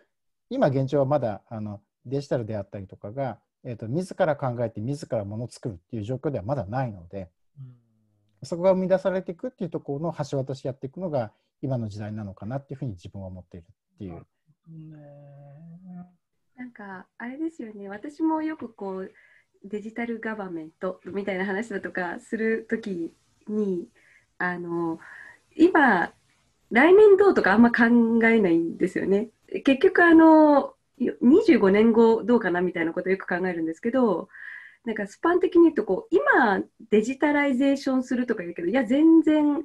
今現状はまだあのデジタルであったりとかが、えっと、と自ら考えて自らものを作るっていう状況ではまだないので、そこが生み出されていくっていうところの橋渡しやっていくのが今の時代なのかなっていうふうに自分は思っているっていう。なんかあれですよね私もよくこうデジタルガバメントみたいな話だとかする時にあの今来年どうとかあんま考えないんですよね。結局あの25年後どうかなみたいなことをよく考えるんですけどなんかスパン的に言うとこう今デジタライゼーションするとか言うけどいや全然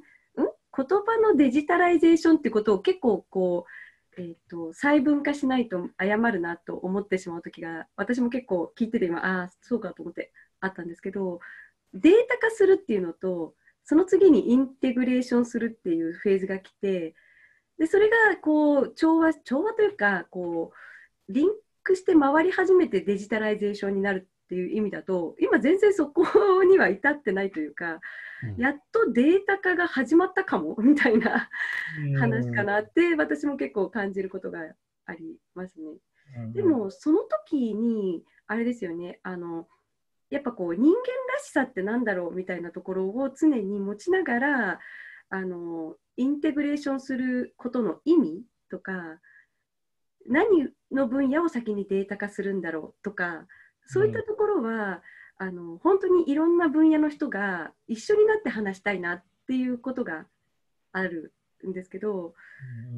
言葉のデジタライゼーションってことを結構こう、えーと、細分化しないと誤るなと思ってしまう時が私も結構聞いてて今ああそうかと思ってあったんですけどデータ化するっていうのとその次にインテグレーションするっていうフェーズが来てでそれがこう調和調和というかこうリンクして回り始めてデジタライゼーションになるっていう意味だと今全然そこには至ってないというか、うん、やっとデータ化が始まったかもみたいな話かなって私も結構感じることがありますね。でもその時にあれですよねあのやっぱこう人間らしさってなんだろうみたいなところを常に持ちながらあのインテグレーションすることの意味とか何の分野を先にデータ化するんだろうとかそういったところは、あの本当にいろんな分野の人が一緒になって話したいなっていうことがあるんですけど、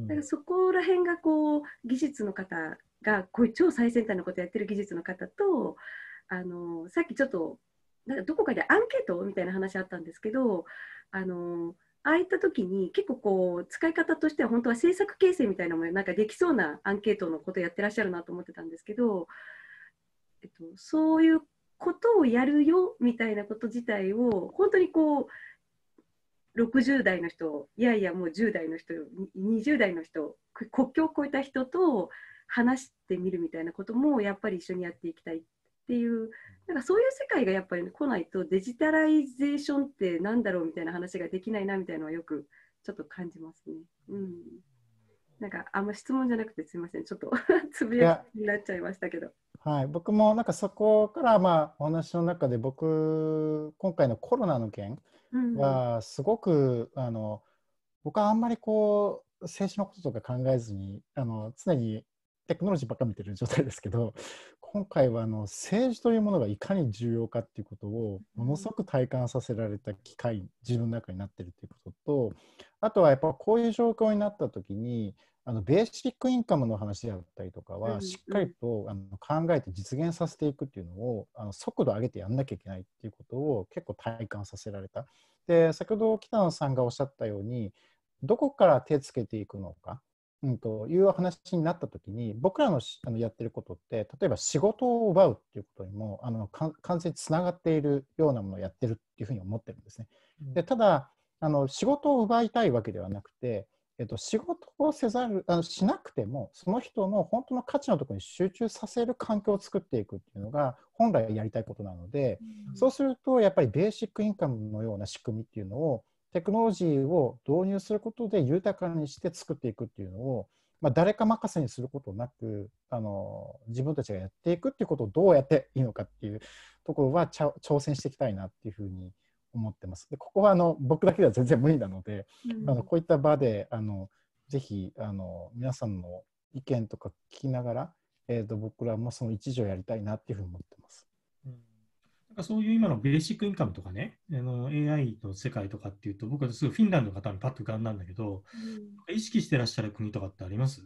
だからそこら辺がこう技術の方がこういう超最先端のことやってる技術の方とあのさっきちょっとなんかどこかでアンケートみたいな話あったんですけどあのああいった時に結構こう使い方としては本当は政策形成みたいなものなんかできそうなアンケートのことやってらっしゃるなと思ってたんですけどえっと、そういうことをやるよみたいなこと自体を本当にこう60代の人いやいやもう10代の人20代の人国境を越えた人と話してみるみたいなこともやっぱり一緒にやっていきたいっていうなんかそういう世界がやっぱり来ないとデジタライゼーションってなんだろうみたいな話ができないなみたいなのはよくちょっと感じますね。うんなんかあんま質問じゃなくてすみません、ちょっと つぶやきになっちゃいましたけど。はい、僕もなんかそこからまあお話の中で僕今回のコロナの件はすごく、うん、あの僕はあんまりこう政治のこととか考えずにあの常にテクノロジーばっか見てる状態ですけど今回はあの政治というものがいかに重要かっていうことをものすごく体感させられた機会自分の中になってるということとあとはやっぱこういう状況になった時にあのベーシックインカムの話であったりとかはしっかりとあの考えて実現させていくっていうのをあの速度上げてやんなきゃいけないっていうことを結構体感させられた。で先ほど北野さんがおっしゃったようにどこから手つけていくのかうんという話になった時に僕らのあのやってることって例えば仕事を奪うっていうことにもあの完全につながっているようなものをやってるっていうふうに思ってるんですね。でただあの仕事を奪いたいわけではなくて、えっと、仕事をせざるあのしなくてもその人の本当の価値のところに集中させる環境を作っていくっていうのが本来やりたいことなので、そうするとやっぱりベーシックインカムのような仕組みっていうのをテクノロジーを導入することで豊かにして作っていくっていうのを、まあ、誰か任せにすることなくあの自分たちがやっていくっていうことをどうやっていいのかっていうところは挑戦していきたいなっていうふうに思ってます。でここはあの僕だけでは全然無理なので、うん、あのこういった場であのぜひあの皆さんの意見とか聞きながら、えー、と僕らもその一助やりたいなっていうふうに思ってます。そういう今のベーシックインカムとかね、あの AI の世界とかっていうと、僕はすぐフィンランドの方にパッと浮かんだんだけど、うん、意識してらっしゃる国とかってあります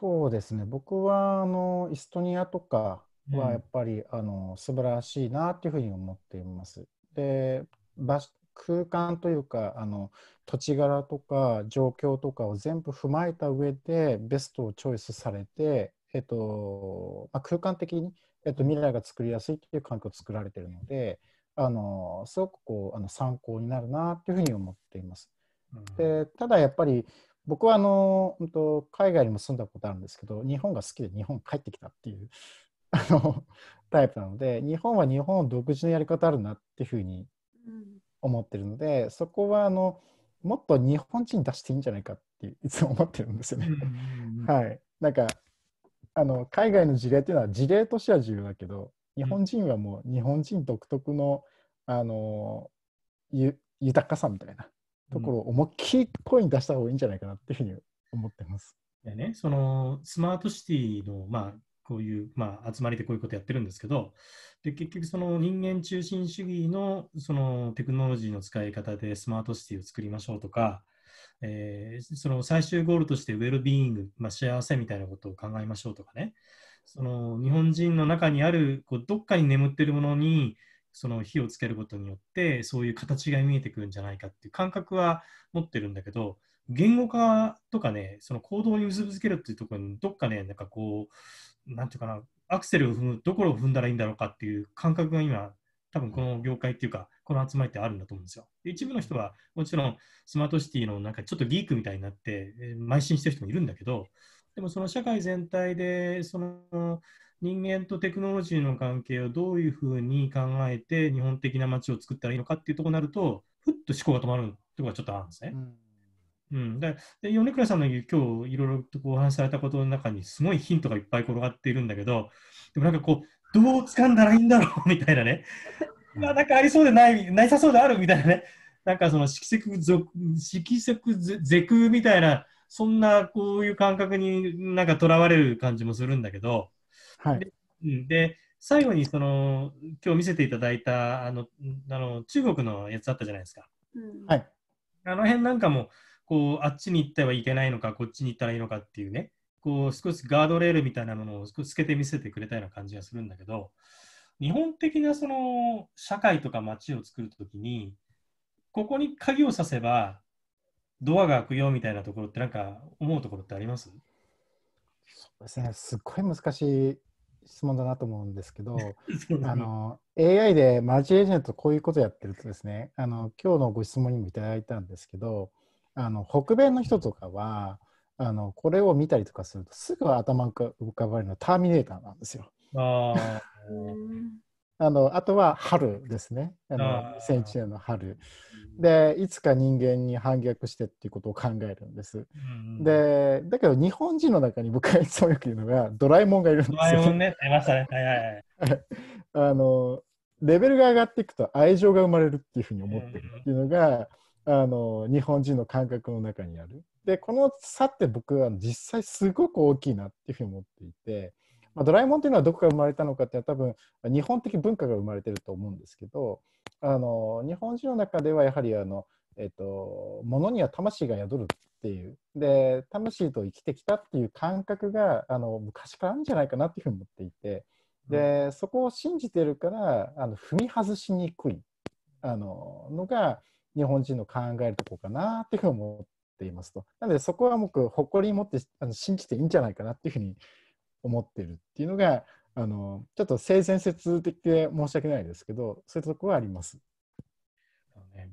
そうですね、僕はあのイストニアとかはやっぱり、うん、あの素晴らしいなっていうふうに思っています。で場空間というかあの土地柄とか状況とかを全部踏まえた上でベストをチョイスされて、えっとまあ、空間的にえっと、未来が作りやすいっていう環境を作られてるのであのすごくこうあの参考になるなっていうふうに思っています。でただやっぱり僕はあの海外にも住んだことあるんですけど日本が好きで日本帰ってきたっていうあのタイプなので日本は日本独自のやり方あるなっていうふうに思ってるのでそこはあのもっと日本人出していいんじゃないかっていつも思ってるんですよね。はい、なんかあの海外の事例っていうのは事例としては重要だけど日本人はもう日本人独特のあの豊かさみたいなところを思いっきり声に出した方がいいんじゃないかなっていうふうに思ってます。でね、そのスマートシティの、まあ、こういう、まあ、集まりでこういうことやってるんですけど、で結局、その人間中心主義のそのテクノロジーの使い方でスマートシティを作りましょうとか、えー、その最終ゴールとしてウェルビーイング、まあ、幸せみたいなことを考えましょうとかね、その日本人の中にあるこうどっかに眠ってるものにその火をつけることによってそういう形が見えてくるんじゃないかっていう感覚は持ってるんだけど言語化とかねその行動に結びつけるっていうところにどっかねなんかこう何て言うかなアクセルを踏むどころを踏んだらいいんだろうかっていう感覚が今多分この業界っていうかこの集まりってあるんだと思うんですよ。一部の人は、もちろんスマートシティのなんかちょっとギークみたいになって、邁進してる人もいるんだけど、でもその社会全体で、その人間とテクノロジーの関係をどういうふうに考えて、日本的な街を作ったらいいのかっていうところになると、ふっと思考が止まるところがちょっとあるんですね。うんうん、で米倉さんの今日いろいろとお話されたことの中にすごいヒントがいっぱい転がっているんだけどでもなんかこうどう掴んだらいいんだろうみたいなねまあ、なんかありそうでない、ないさそうであるみたいなね、なんかその色色族、色色是空みたいな、そんなこういう感覚になんかとらわれる感じもするんだけど、はい、でで最後にその今日見せていただいたあのあの中国のやつあったじゃないですか。はい、あの辺なんかもこうあっちに行ってはいけないのかこっちに行ったらいいのかっていうねこう少しガードレールみたいなものを透けて見せてくれたような感じがするんだけど、日本的なその社会とか街を作るときに、ここに鍵をさせばドアが開くよみたいなところって、なんか思うところってありますそうですね、すっごい難しい質問だなと思うんですけど、あの AI でマルチエージェントこういうことやってるとですね、あの今日のご質問にもいただいたんですけど、あの北米の人とかはあのこれを見たりとかするとすぐ頭が浮かばれるのはターミネーターなんですよ。ああのあとは春ですねあのあ2 0 1年の春でいつか人間に反逆してっていうことを考えるんです、うん、でだけど日本人の中に僕がいつもよく言うのがドラえもんがいるんですよ、ドラえもんねいましたねはいはいはい あのレベルが上がっていくと愛情が生まれるっていうふうに思ってるっていうのが、うん、あの日本人の感覚の中にあるでこの差って僕は実際すごく大きいなっていうふうに思っていて、まあ、ドラえもんっていうのはどこから生まれたのかっていうのは多分日本的文化が生まれてると思うんですけどあの日本人の中ではやはりあの、えーと、物には魂が宿るっていうで魂と生きてきたっていう感覚があの昔からあるんじゃないかなっていうふうに思っていてでそこを信じてるからあの踏み外しにくいあののが日本人の考えるとこかなっていうふうに思っていますと。なのでそこは僕誇り持ってあの信じていいんじゃないかなっていうふうに思ってるっていうのがあのちょっと性善説的で申し訳ないですけどそういうところはあります。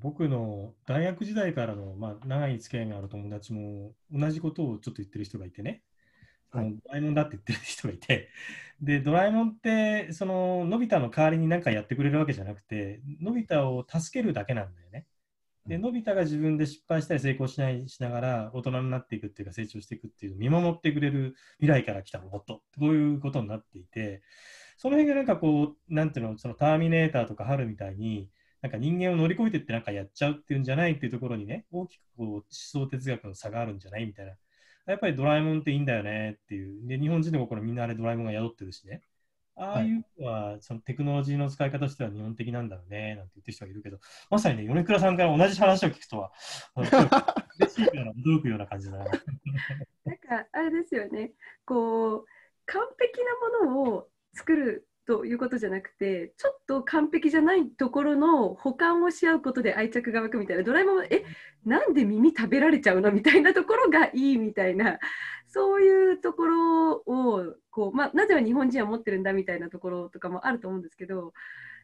僕の大学時代からの、まあ、長い付き合いがある友達も同じことをちょっと言ってる人がいてね、はい、ドラえもんだって言ってる人がいてでドラえもんってそののび太の代わりに何かやってくれるわけじゃなくてのび太を助けるだけなんだよね。で、のび太が自分で失敗したり成功しないしながら、大人になっていくっていうか、成長していくっていう、見守ってくれる未来から来たロボット、こういうことになっていて、その辺がなんかこう、なんていうの、そのターミネーターとか春みたいに、なんか人間を乗り越えてってなんかやっちゃうっていうんじゃないっていうところにね、大きくこう思想哲学の差があるんじゃないみたいな。やっぱりドラえもんっていいんだよねっていう。で、日本人の心みんなあれドラえもんが宿ってるしね。ああいうのは、そのテクノロジーの使い方としては日本的なんだろうね、なんて言ってる人がいるけど、まさにね、米倉さんから同じ話を聞くとは、嬉しいような、驚くような感じだな。なんか、あれですよね、こう、完璧なものを作るということじゃなくてちょっと完璧じゃないところの保管をし合うことで愛着が湧くみたいなドラえもんはえなんで耳食べられちゃうのみたいなところがいいみたいなそういうところをこう、まあ、なぜは日本人は持ってるんだみたいなところとかもあると思うんですけど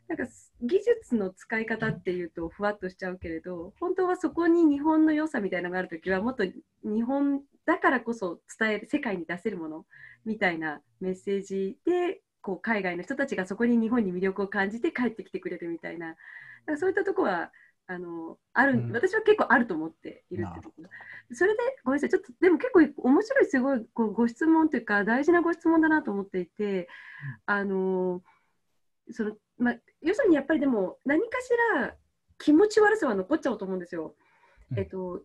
なんか技術の使い方っていうとふわっとしちゃうけれど本当はそこに日本の良さみたいなのがある時はもっと日本だからこそ伝える世界に出せるものみたいなメッセージでこう海外の人たちがそこに日本に魅力を感じて帰ってきてくれるみたいなだからそういったとこはあのある、うん、私は結構あると思っているってところそれでごめんなさいちょっとでも結構面白いすごいこうご質問というか大事なご質問だなと思っていて、あのそのま要するにやっぱりでも何かしら気持ち悪さは残っちゃうと思うんですよ。えっと、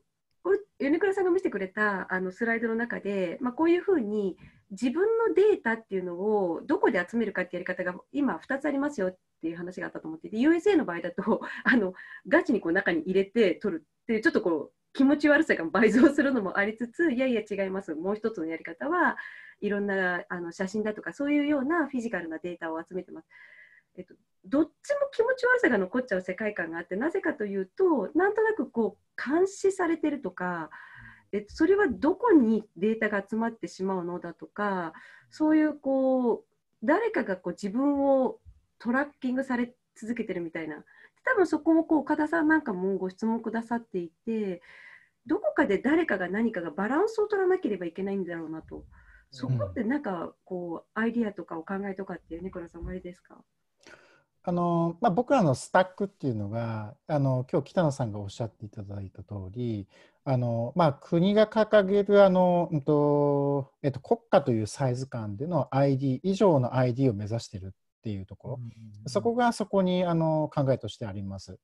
米倉さんが見せてくれたあのスライドの中で、まあ、こういうふうに自分のデータっていうのをどこで集めるかってやり方が今2つありますよっていう話があったと思ってて USA の場合だと あのガチにこう中に入れて取るっていうちょっとこう気持ち悪さが倍増するのもありつついやいや違いますもう一つのやり方はいろんなあの写真だとかそういうようなフィジカルなデータを集めてます。えっと、どっちも気持ち悪さが残っちゃう世界観があってなぜかというとなんとなくこう監視されてるとか、えっと、それはどこにデータが集まってしまうのだとかそういうこう誰かがこう自分をトラッキングされ続けてるみたいな多分そこもこう岡田さんなんかもご質問くださっていてどこかで誰かが何かがバランスを取らなければいけないんだろうなと。そこってなんかこう、アイディアとかお考えとかって、ね、根倉さん、おありですかあのまあ、僕らのスタックっていうのがあの今日北野さんがおっしゃっていただいた通りあの、まあ、国が掲げるあの、うんとえっと、国家というサイズ感での ID 以上の ID を目指してるっていうところ、そこがそこにあの考えとしてあります。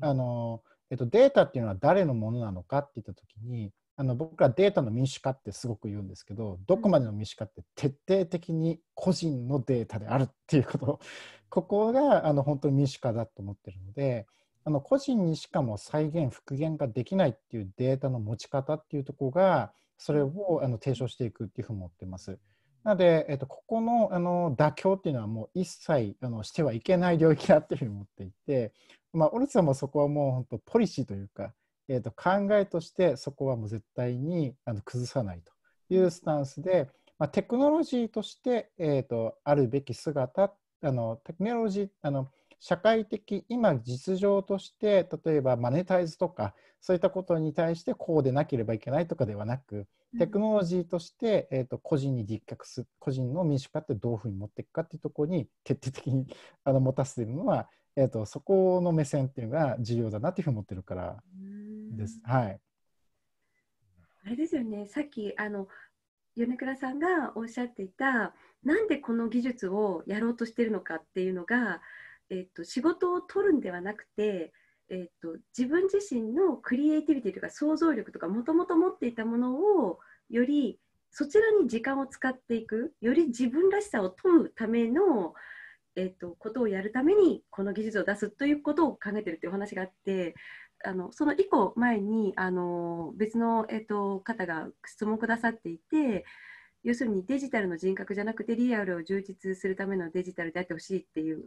あのえっと、データっていうのは誰のものなのかっていった時にあの僕らデータの民主化ってすごく言うんですけどどこまでの民主化って徹底的に個人のデータであるっていうこと ここがあの本当に民主化だと思ってるのであの個人にしかも再現復元ができないっていうデータの持ち方っていうとこがそれをあの提唱していくっていうふうに思ってます。なので、えっと、ここのあの妥協っていうのはもう一切あのしてはいけない領域だっていうふうに思っていて、まあ、オルツさんもそこはもう本当ポリシーというかえー、と考えとしてそこはもう絶対にあの崩さないというスタンスで、まあ、テクノロジーとして、えーと、あるべき姿あのテクノロジーあの社会的今実情として例えばマネタイズとかそういったことに対してこうでなければいけないとかではなくテクノロジーとして、えーと、個人に立脚する個人の民主化ってどういうふうに持っていくかっていうところに徹底的にあの持たせているのは、えーと、とそこの目線っていうのが重要だなっていうふうに思ってるから。うんです。はい。あれですよね。さっきあの米倉さんがおっしゃっていた、なんでこの技術をやろうとしてるのかっていうのが、えっと仕事を取るんではなくて、えっと自分自身のクリエイティビティとか想像力とかもともと持っていたものをよりそちらに時間を使っていく、より自分らしさを問うためのえーと、ことをやるためにこの技術を出すということを考えてるっていうお話があってあのその以降前にあの別の、えっと、方が質問くださっていて要するにデジタルの人格じゃなくてリアルを充実するためのデジタルであってほしいっていう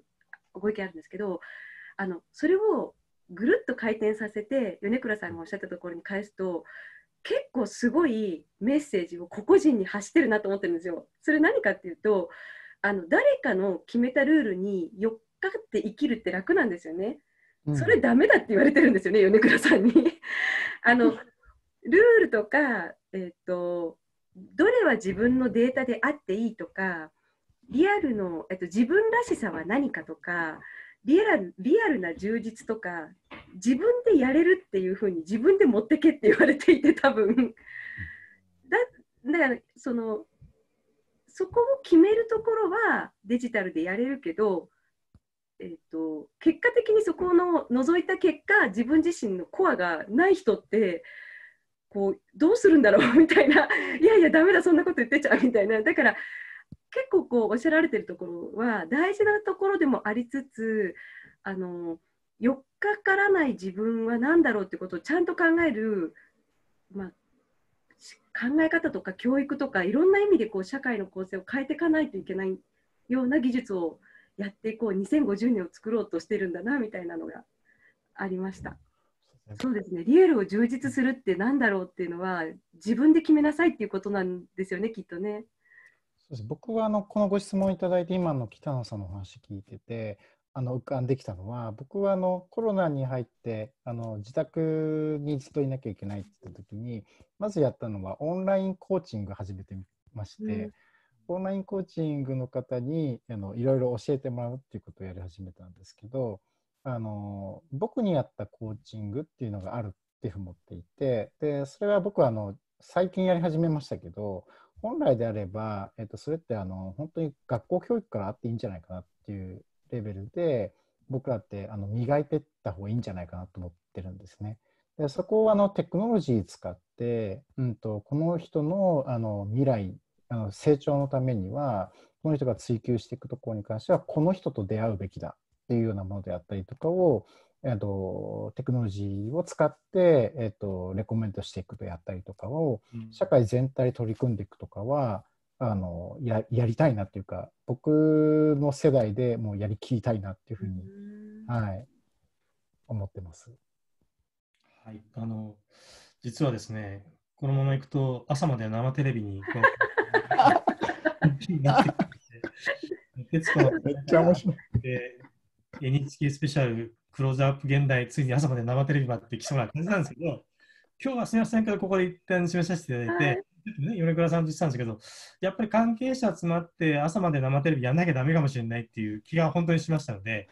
ご意見あるんですけどあのそれをぐるっと回転させて米倉さんがおっしゃったところに返すと結構すごいメッセージを個々人に発してるなと思ってるんですよ。それ何かっていうとあの誰かの決めたルールに4っかって生きるって楽なんですよね。それダメだって言われてるんですよね、米倉さんに あのルールとか、えーと、どれは自分のデータであっていいとかリアルの、えーと、と自分らしさは何かとかリアルリアルな充実とか自分でやれるっていうふうに自分で持ってけって言われていて多分だだからそのそこを決めるところはデジタルでやれるけどえーと、結果的にそこの除いた結果自分自身のコアがない人ってこうどうするんだろう みたいないやいやだめだそんなこと言ってちゃうみたいなだから結構こうおっしゃられてるところは大事なところでもありつつあの4日からない自分は何だろうってことをちゃんと考える、まあ、考え方とか教育とかいろんな意味でこう社会の構成を変えていかないといけないような技術をやっていこう2050年を作ろうとしてるんだなみたいなのがありました。そうですねリアルを充実するって何だろうっていうのは自分で決めなさいっていうことなんですよねきっとね。そうです僕はあのこのご質問いただいて今の北野さんの話聞いててあの浮かんできたのは僕はあのコロナに入ってあの自宅にずっといなきゃいけないって言った時にまずやったのはオンラインコーチング始めてまして、オンラインコーチングの方にあのいろいろ教えてもらうっていうことをやり始めたんですけどあの僕に合ったコーチングっていうのがあるっていうふうに思っていてでそれは僕はあの最近やり始めましたけど本来であれば、えっと、それってあの本当に学校教育からあっていいんじゃないかなっていうレベルで僕らってあの磨いていった方がいいんじゃないかなと思ってるんですね。でそこをあのテクノロジー使って、うんとこの人のあの未来あの成長のためにはこの人が追求していくところに関してはこの人と出会うべきだっていうようなものであったりとかを、えー、とテクノロジーを使って、えー、とレコメントしていくとやったりとかを社会全体取り組んでいくとかは、あのやりたいなっていうか僕の世代でもうやりきりたいなっていうふうに、はい、思ってます。はい、あの実はですねこのままいくと朝まで生テレビにめっちゃ面白い。NHK スペシャルクローズアップ現代、ついに朝まで生テレビまで来きそうな感じなんですけど、今日はすみませんけど、ここで一旦示させていただいて、はいね、米倉さんと言ってたんですけど、やっぱり関係者集まって、朝まで生テレビやんなきゃだめかもしれないっていう気が本当にしましたので、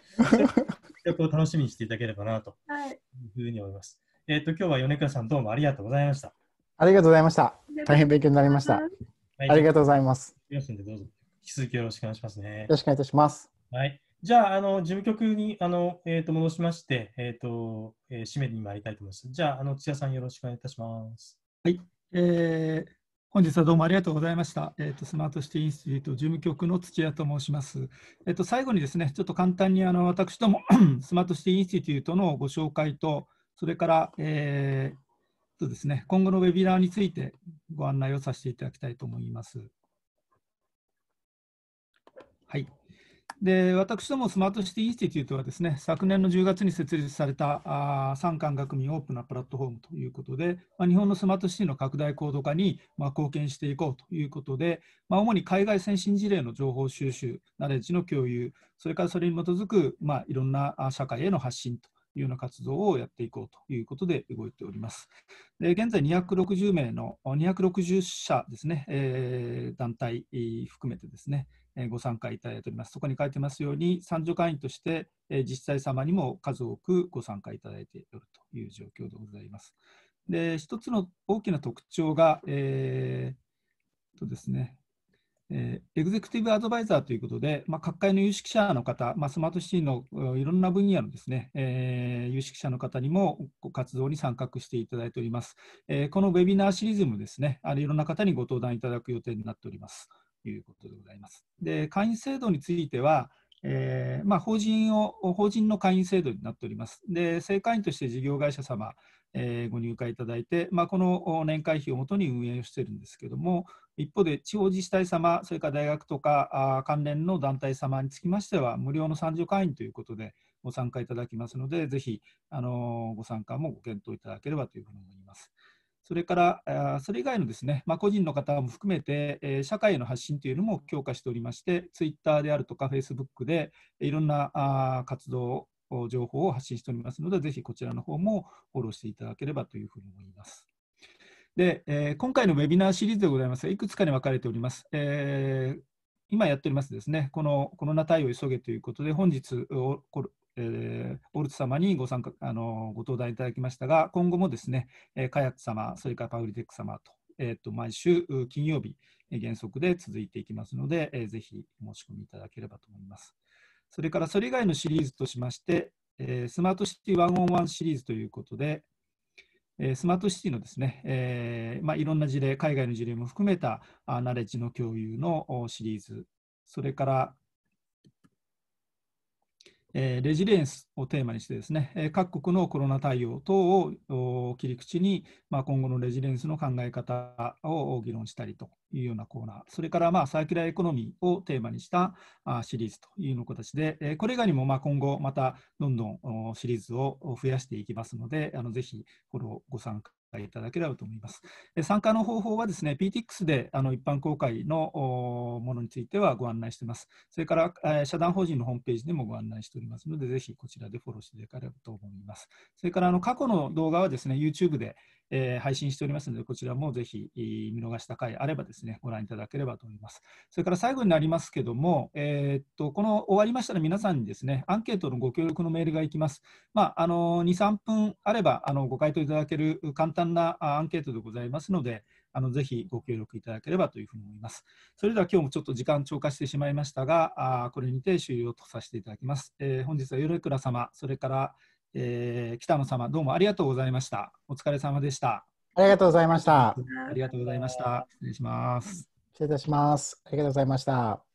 そを楽しみにしていただければなというふうに思います。はい、えっ、と、今日は米倉さん、どうもありがとうございました。ありがとうございました。大変勉強になりました。はい、ありがとうございます。ますんでどうぞ。引き続きよろしくお願いしますね。よろしくお願いいたします。はい。じゃあ、あの事務局にあの、えー、と戻しまして、えーとえー、締めに参りたいと思います。じゃあ、あの土屋さん、よろしくお願いいたします。はい、えー、本日はどうもありがとうございました。えーと、スマートシティインスティテュート事務局の土屋と申します。えーと、最後にですね、ちょっと簡単にあの私ども スマートシティインスティテートのご紹介と、それから、えー、うですね、今後のウェビナーについてご案内をさせていただきたいと思います。はい。で私どもスマートシティインスティテュートはですね昨年の10月に設立されたあ産官学民オープンなプラットフォームということで、まあ、日本のスマートシティの拡大高度化に、まあ、貢献していこうということで、まあ、主に海外先進事例の情報収集ナレッジの共有それからそれに基づく、まあ、いろんな社会への発信というような活動をやっていこうということで動いております。で現在260名の260社ですね、えー、団体含めてですね、えご参加いただいております。そこに書いてますように、参助会員として、えー、自治体様にも数多くご参加いただいておるという状況でございます。で一つの大きな特徴が、えーとですね、えー、エグゼクティブアドバイザーということで、まあ、各界の有識者の方、まあ、スマートシティのいろんな分野のですね、えー、有識者の方にもご活動に参画していただいております。えー、このウェビナーシリーズもですね、あのいろんな方にご登壇いただく予定になっておりますということでございます。で会員制度については、えーまあ、法人を法人の会員制度になっております。で正会員として事業会社様、えー、ご入会いただいて、まあ、この年会費をもとに運営をしているんですけども、一方で地方自治体様、それから大学とか関連の団体様につきましては、無料の参助会員ということで、ご参加いただきますので、ぜひあのご参加もご検討いただければというふうに思います。それから、それ以外のですね、まあ、個人の方も含めて、社会への発信というのも強化しておりまして、ツイッターであるとか、フェイスブックでいろんな活動情報を発信しておりますので、ぜひこちらの方もフォローしていただければというふうに思います。で、えー、今回のウェビナーシリーズでございますが、いくつかに分かれております。えー、今やっておりますですね、このコロナ対応急げということで、本日、おえー、オルツ様にご参加あのご登壇いただきましたが、今後もですね、えー、カヤック様、それからパウリテック様と、えーと、毎週金曜日、えー、原則で続いていきますので、えー、ぜひお申し込みいただければと思います。それからそれ以外のシリーズとしまして、えー、スマートシティ101シリーズということで、えー、スマートシティのですね、えーまあ、いろんな事例、海外の事例も含めたあナレッジの共有のシリーズ、それからレジリエンスをテーマにしてですね、各国のコロナ対応等を切り口に、まあ、今後のレジリエンスの考え方を議論したりというようなコーナー、それからまあサーキュラーエコノミーをテーマにしたシリーズというような形で、これ以外にもまあ今後またどんどんシリーズを増やしていきますので、あのぜひフォローご参介いただければと思います。参加の方法はですね、PTX であの一般公開のものについてはご案内しています。それから、えー、社団法人のホームページでもご案内しておりますので、ぜひこちらでフォローしていただければと思います。それからあの過去の動画はですね、YouTube で、えー、配信しておりますので、こちらもぜひ見逃した回あればですね、ご覧いただければと思います。それから最後になりますけども、えー、っとこの終わりましたら皆さんにですね、アンケートのご協力のメールがいきます。まあ、あの2、3分あればあのご回答いただける簡単なアンケートでございますので、あのぜひご協力いただければというふうに思います。それでは今日もちょっと時間超過してしまいましたが、あこれにて終了とさせていただきます。えー、本日は米倉様、それからえー、北野様、どうもありがとうございました。お疲れ様でした。ありがとうございました。ありがとうございました。失礼します。失礼いたします。ありがとうございました。